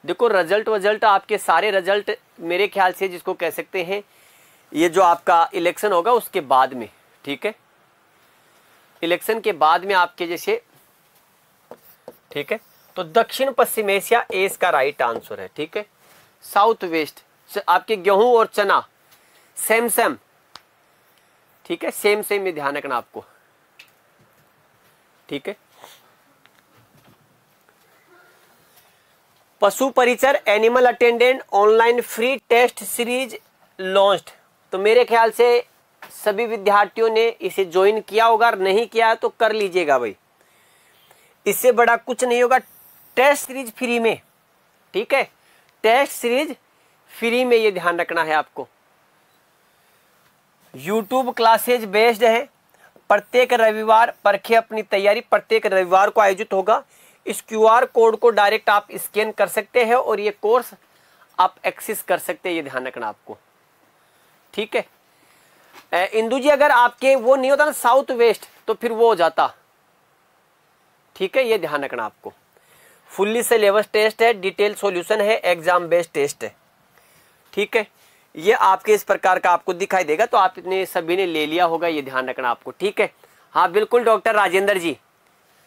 देखो रिजल्ट वजल्ट आपके सारे रिजल्ट मेरे ख्याल से जिसको कह सकते हैं ये जो आपका इलेक्शन होगा उसके बाद में ठीक है इलेक्शन के बाद में आपके जैसे ठीक है तो दक्षिण पश्चिम एशिया ए इसका राइट आंसर है ठीक है साउथ वेस्ट आपके गेहूं और चना सेम सेम ठीक है सेम सेम में ध्यान रखना आपको ठीक है पशु परिचर animal attendant online free test series launch तो मेरे ख्याल से सभी विद्यार्थियों ने इसे ज्वाइन किया होगा और नहीं किया है तो कर लीजिएगा भाई इससे बड़ा कुछ नहीं होगा टेस्ट सीरीज फ्री में ठीक है टेस्ट सीरीज फ्री में ये ध्यान रखना है आपको यूट्यूब क्लासेज बेस्ड है प्रत्येक रविवार परखे अपनी तैयारी प्रत्येक रविवार को आयोजित होगा इस क्यूआर कोड को डायरेक्ट आप स्कैन कर सकते हैं और ये कोर्स आप एक्सेस कर सकते हैं ये ध्यान रखना आपको ठीक है इंदू जी अगर आपके वो नहीं होता ना साउथ वेस्ट तो फिर वो हो जाता ठीक है ये ध्यान रखना आपको फुल्ली सिलेबस टेस्ट है डिटेल सॉल्यूशन है एग्जाम बेस्ड टेस्ट है ठीक है ये आपके इस प्रकार का आपको दिखाई देगा तो आप इतने सभी ने ले लिया होगा ये ध्यान रखना आपको ठीक है हाँ बिल्कुल डॉक्टर राजेंद्र जी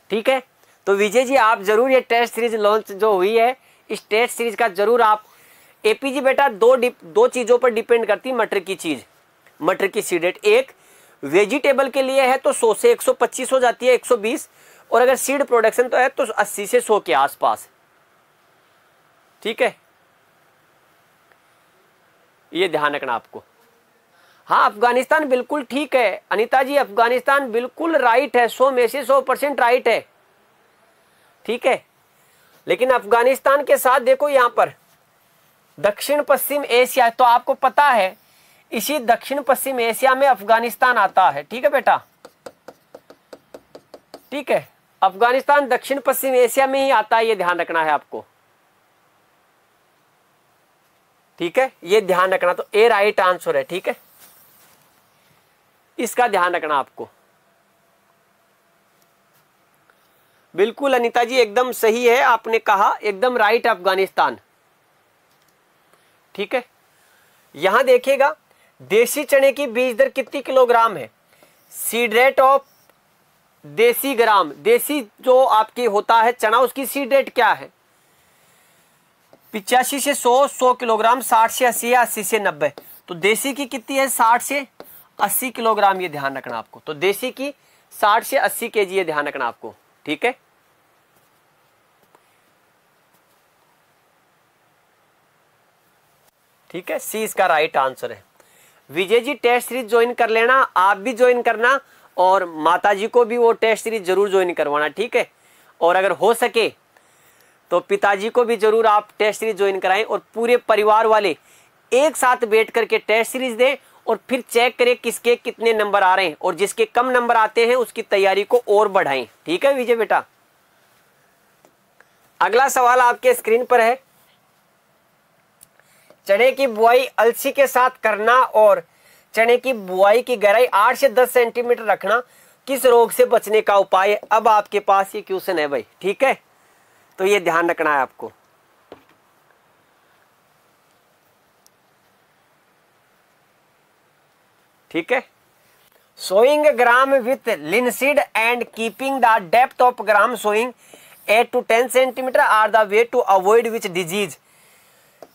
ठीक है तो विजय जी आप जरूर ये टेस्ट सीरीज लॉन्च जो हुई है इस टेस्ट सीरीज का जरूर आप एपीजी बेटा दो दो चीज़ों पर डिपेंड करती मटर की चीज़ मटर की सीडेट एक वेजिटेबल के लिए है तो 100 से 125 हो जाती है 120 और अगर सीड प्रोडक्शन तो है तो 80 से 100 के आसपास ठीक है ये ध्यान रखना आपको हाँ अफगानिस्तान बिल्कुल ठीक है अनिता जी अफगानिस्तान बिल्कुल राइट है सौ में से सौ परसेंट राइट है ठीक है लेकिन अफगानिस्तान के साथ देखो यहां पर दक्षिण पश्चिम एशिया तो आपको पता है इसी दक्षिण पश्चिम एशिया में अफगानिस्तान आता है ठीक है बेटा ठीक है अफगानिस्तान दक्षिण पश्चिम एशिया में ही आता है ये ध्यान रखना है आपको ठीक है ये ध्यान रखना तो ए राइट आंसर है ठीक है इसका ध्यान रखना आपको बिल्कुल अनिता जी एकदम सही है आपने कहा एकदम राइट अफगानिस्तान ठीक है यहां देखिएगा देसी चने की बीज दर कितनी किलोग्राम है सीड रेट ऑफ देसी ग्राम देसी जो आपके होता है चना उसकी सीड रेट क्या है पिचासी से सौ सौ किलोग्राम साठ से अस्सी या अस्सी से नब्बे तो देसी की कितनी है साठ से अस्सी किलोग्राम ये ध्यान रखना आपको तो देसी की साठ से अस्सी के जी ये ध्यान रखना आपको ठीक है ठीक है सी इसका राइट आंसर है Vijay ji test series join कर लेना आप भी ज्वाइन करना और माता जी को भी वो टेस्ट सीरीज जरूर ज्वाइन करवाना ठीक है और अगर हो सके तो पिताजी को भी जरूर आप टेस्ट सीरीज ज्वाइन कराएं और पूरे परिवार वाले एक साथ बैठ करके टेस्ट सीरीज दें और फिर चेक करें किसके कितने नंबर आ रहे हैं और जिसके कम नंबर आते हैं उसकी तैयारी को और बढ़ाएं ठीक है विजय बेटा अगला सवाल आपके स्क्रीन पर है चने की बुआई अलसी के साथ करना और चने की बुआई की गहराई आठ से दस सेंटीमीटर रखना किस रोग से बचने का उपाय है अब आपके पास ये क्वेश्चन है भाई ठीक है तो ये ध्यान रखना है आपको ठीक है sowing gram with linseed and keeping the depth of gram sowing eight to ten centimetre are the way to avoid which disease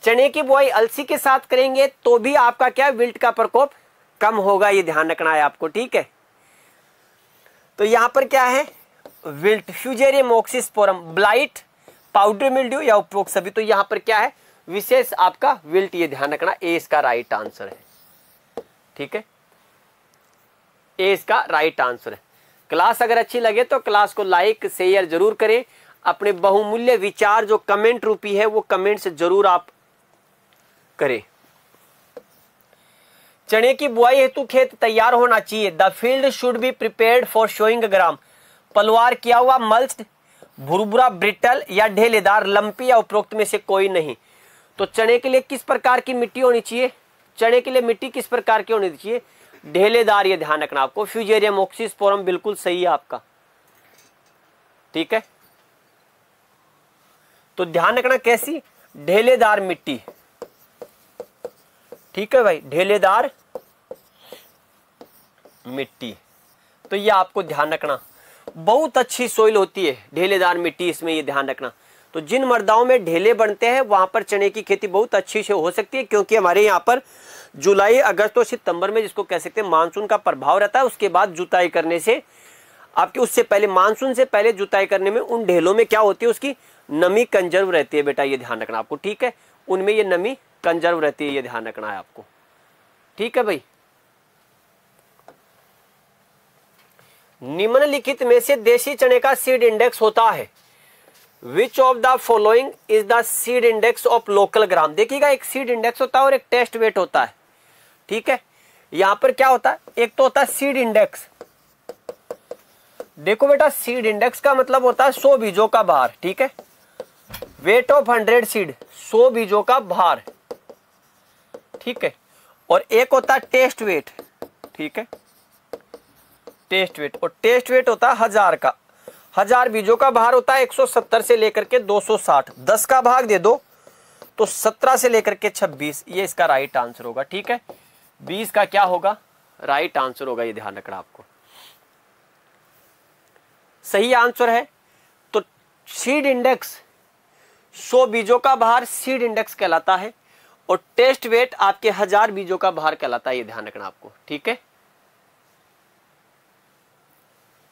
चने की बुआई अलसी के साथ करेंगे तो भी आपका क्या विल्ट का प्रकोप कम होगा ये ध्यान रखना है आपको ठीक है तो यहां पर क्या है wilt fusarium oxysporum blight powder mildew या उपरोक्त सभी तो यहां पर क्या है विशेष आपका विल्ट ये ध्यान रखना ए इसका राइट आंसर है ठीक है ए इसका राइट आंसर है क्लास अगर अच्छी लगे तो क्लास को लाइक शेयर जरूर करें अपने बहुमूल्य विचार जो कमेंट रूपी है वो कमेंट्स जरूर आप करें चने की बुआई हेतु खेत तैयार होना चाहिए the field should be prepared for sowing gram पलवार किया हुआ मल्च भुरभुरा ब्रिटल या ढेलेदार लंपी या उपरोक्त में से कोई नहीं तो चने के लिए किस प्रकार की मिट्टी होनी चाहिए चने के लिए मिट्टी किस प्रकार की होनी चाहिए ढेलेदार ये ध्यान रखना आपको फ्यूजेरियम ऑक्सिस फोरम बिल्कुल सही है आपका ठीक है तो ध्यान रखना कैसी ढेलेदार मिट्टी ठीक है भाई ढेलेदार मिट्टी तो ये आपको ध्यान रखना बहुत अच्छी सोइल होती है ढेलेदार मिट्टी इसमें ये ध्यान रखना तो जिन मर्दाओं में ढेले बनते हैं वहां पर चने की खेती बहुत अच्छी से हो सकती है क्योंकि हमारे यहाँ पर जुलाई अगस्त और सितंबर में जिसको कह सकते हैं मानसून का प्रभाव रहता है उसके बाद जुताई करने से आपके उससे पहले मानसून से पहले जुताई करने में उन ढेलों में क्या होती है उसकी नमी कंजर्व रहती है बेटा ये ध्यान रखना आपको ठीक है उनमें ये नमी कंजर्व रहती है ये ध्यान रखना है आपको ठीक है भाई निम्नलिखित में से देशी चने का सीड इंडेक्स होता है which of the following is the seed index of local gram देखिएगा एक सीड इंडेक्स होता है और एक टेस्ट वेट होता है ठीक है यहां पर क्या होता है एक तो होता है सीड इंडेक्स देखो बेटा सीड इंडेक्स का मतलब होता है सौ बीजों का बार ठीक है वेट ऑफ हंड्रेड सीड सौ बीजों का भार ठीक है और एक होता है टेस्ट वेट ठीक है टेस्ट वेट और टेस्ट वेट होता है हजार का हजार बीजों का भार होता है 170 से लेकर के 260 10 का भाग दे दो तो 17 से लेकर के 26 ये इसका राइट आंसर होगा ठीक है 20 का क्या होगा राइट आंसर होगा ये ध्यान रखना आपको सही आंसर है तो सीड इंडेक्स सौ बीजों का भार सीड इंडेक्स कहलाता है और टेस्ट वेट आपके हजार बीजों का भार कहलाता है ये ध्यान रखना आपको ठीक है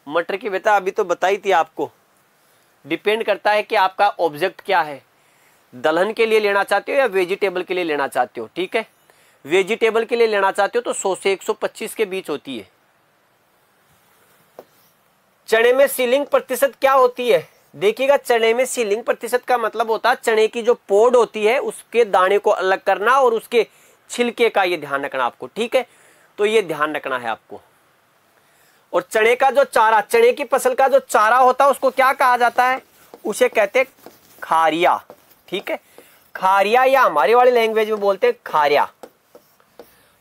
मटर की बेटा अभी तो बताई थी आपको डिपेंड करता है कि आपका ऑब्जेक्ट क्या है दलहन के लिए लेना चाहते हो या वेजिटेबल के लिए लेना चाहते हो ठीक है वेजिटेबल के लिए लेना चाहते हो तो 100 से 125 के बीच होती है चने में सीलिंग प्रतिशत क्या होती है देखिएगा चने में सीलिंग प्रतिशत का मतलब होता है चने की जो पोड होती है उसके दाने को अलग करना और उसके छिलके का ये ध्यान रखना आपको ठीक है तो ये ध्यान रखना है आपको और चने का जो चारा चने की फसल का जो चारा होता है उसको क्या कहा जाता है उसे कहते हैं खारिया ठीक है खारिया या हमारे वाले लैंग्वेज में बोलते हैं खारिया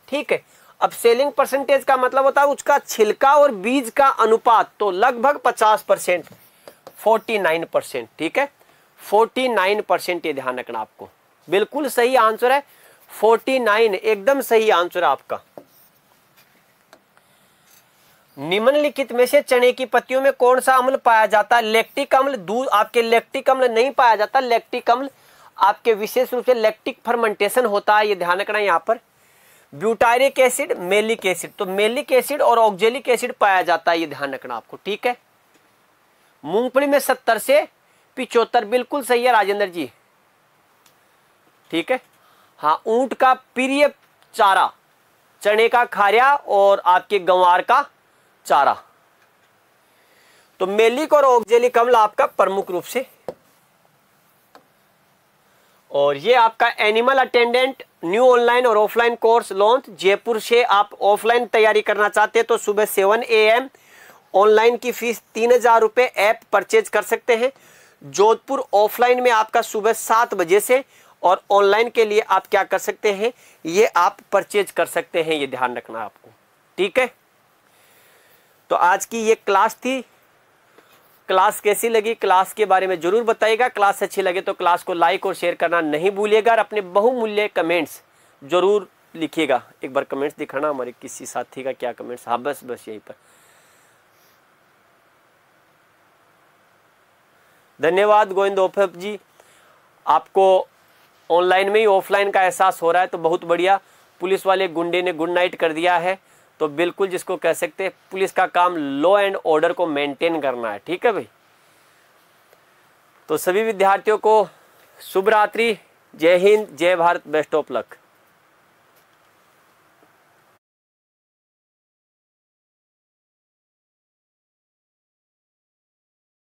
ठीक है अब सेलिंग परसेंटेज का मतलब होता है उसका छिलका और बीज का अनुपात तो लगभग पचास परसेंट 49 परसेंट ठीक है 49 परसेंट ये ध्यान रखना आपको बिल्कुल सही आंसर है 49 एकदम सही आंसर है आपका निम्नलिखित में से चने की पत्तियों में कौन सा अम्ल पाया जाता है लेक्टिक अम्ल दूध आपके लेक्टिक अम्ल नहीं पाया जाता लेक्टिक अम्ल आपके विशेष रूप से लेक्टिक फर्मेंटेशन होता है ये ध्यान रखना यहां पर ब्यूटायरिक एसिड मेलिक एसिड तो मेलिक एसिड और ऑक्जेलिक एसिड पाया जाता है ये ध्यान रखना आपको ठीक है मूंगफली में सत्तर से पिचोत्तर बिल्कुल सही है राजेंद्र जी ठीक है हाँ ऊंट का प्रिय चारा चने का खारिया और आपके गंवार का चारा तो मेलिक और ओगजेलिक अम्ल आपका प्रमुख रूप से और ये आपका एनिमल अटेंडेंट न्यू ऑनलाइन और ऑफलाइन कोर्स लॉन्च जयपुर से आप ऑफलाइन तैयारी करना चाहते हैं तो सुबह सेवन ए एम ऑनलाइन की फीस तीन हजार रुपए ऐप परचेज कर सकते हैं जोधपुर ऑफलाइन में आपका सुबह सात बजे से और ऑनलाइन के लिए आप क्या कर सकते हैं ये आप परचेज कर सकते हैं ये ध्यान रखना आपको ठीक है तो आज की ये क्लास थी क्लास कैसी लगी क्लास के बारे में जरूर बताइएगा क्लास अच्छी लगे तो क्लास को लाइक और शेयर करना नहीं भूलिएगा और अपने बहुमूल्य कमेंट्स जरूर लिखिएगा एक बार कमेंट्स दिखाना हमारे किसी साथी का क्या कमेंट्स हाँ बस बस यहीं पर धन्यवाद गोविंद ओफप जी आपको ऑनलाइन में ही ऑफलाइन का एहसास हो रहा है तो बहुत बढ़िया पुलिस वाले गुंडे ने गुड नाइट कर दिया है तो बिल्कुल जिसको कह सकते हैं पुलिस का काम लॉ एंड ऑर्डर को मेंटेन करना है ठीक है भाई तो सभी विद्यार्थियों को शुभ रात्रि जय हिंद जय भारत बेस्ट ऑफ लक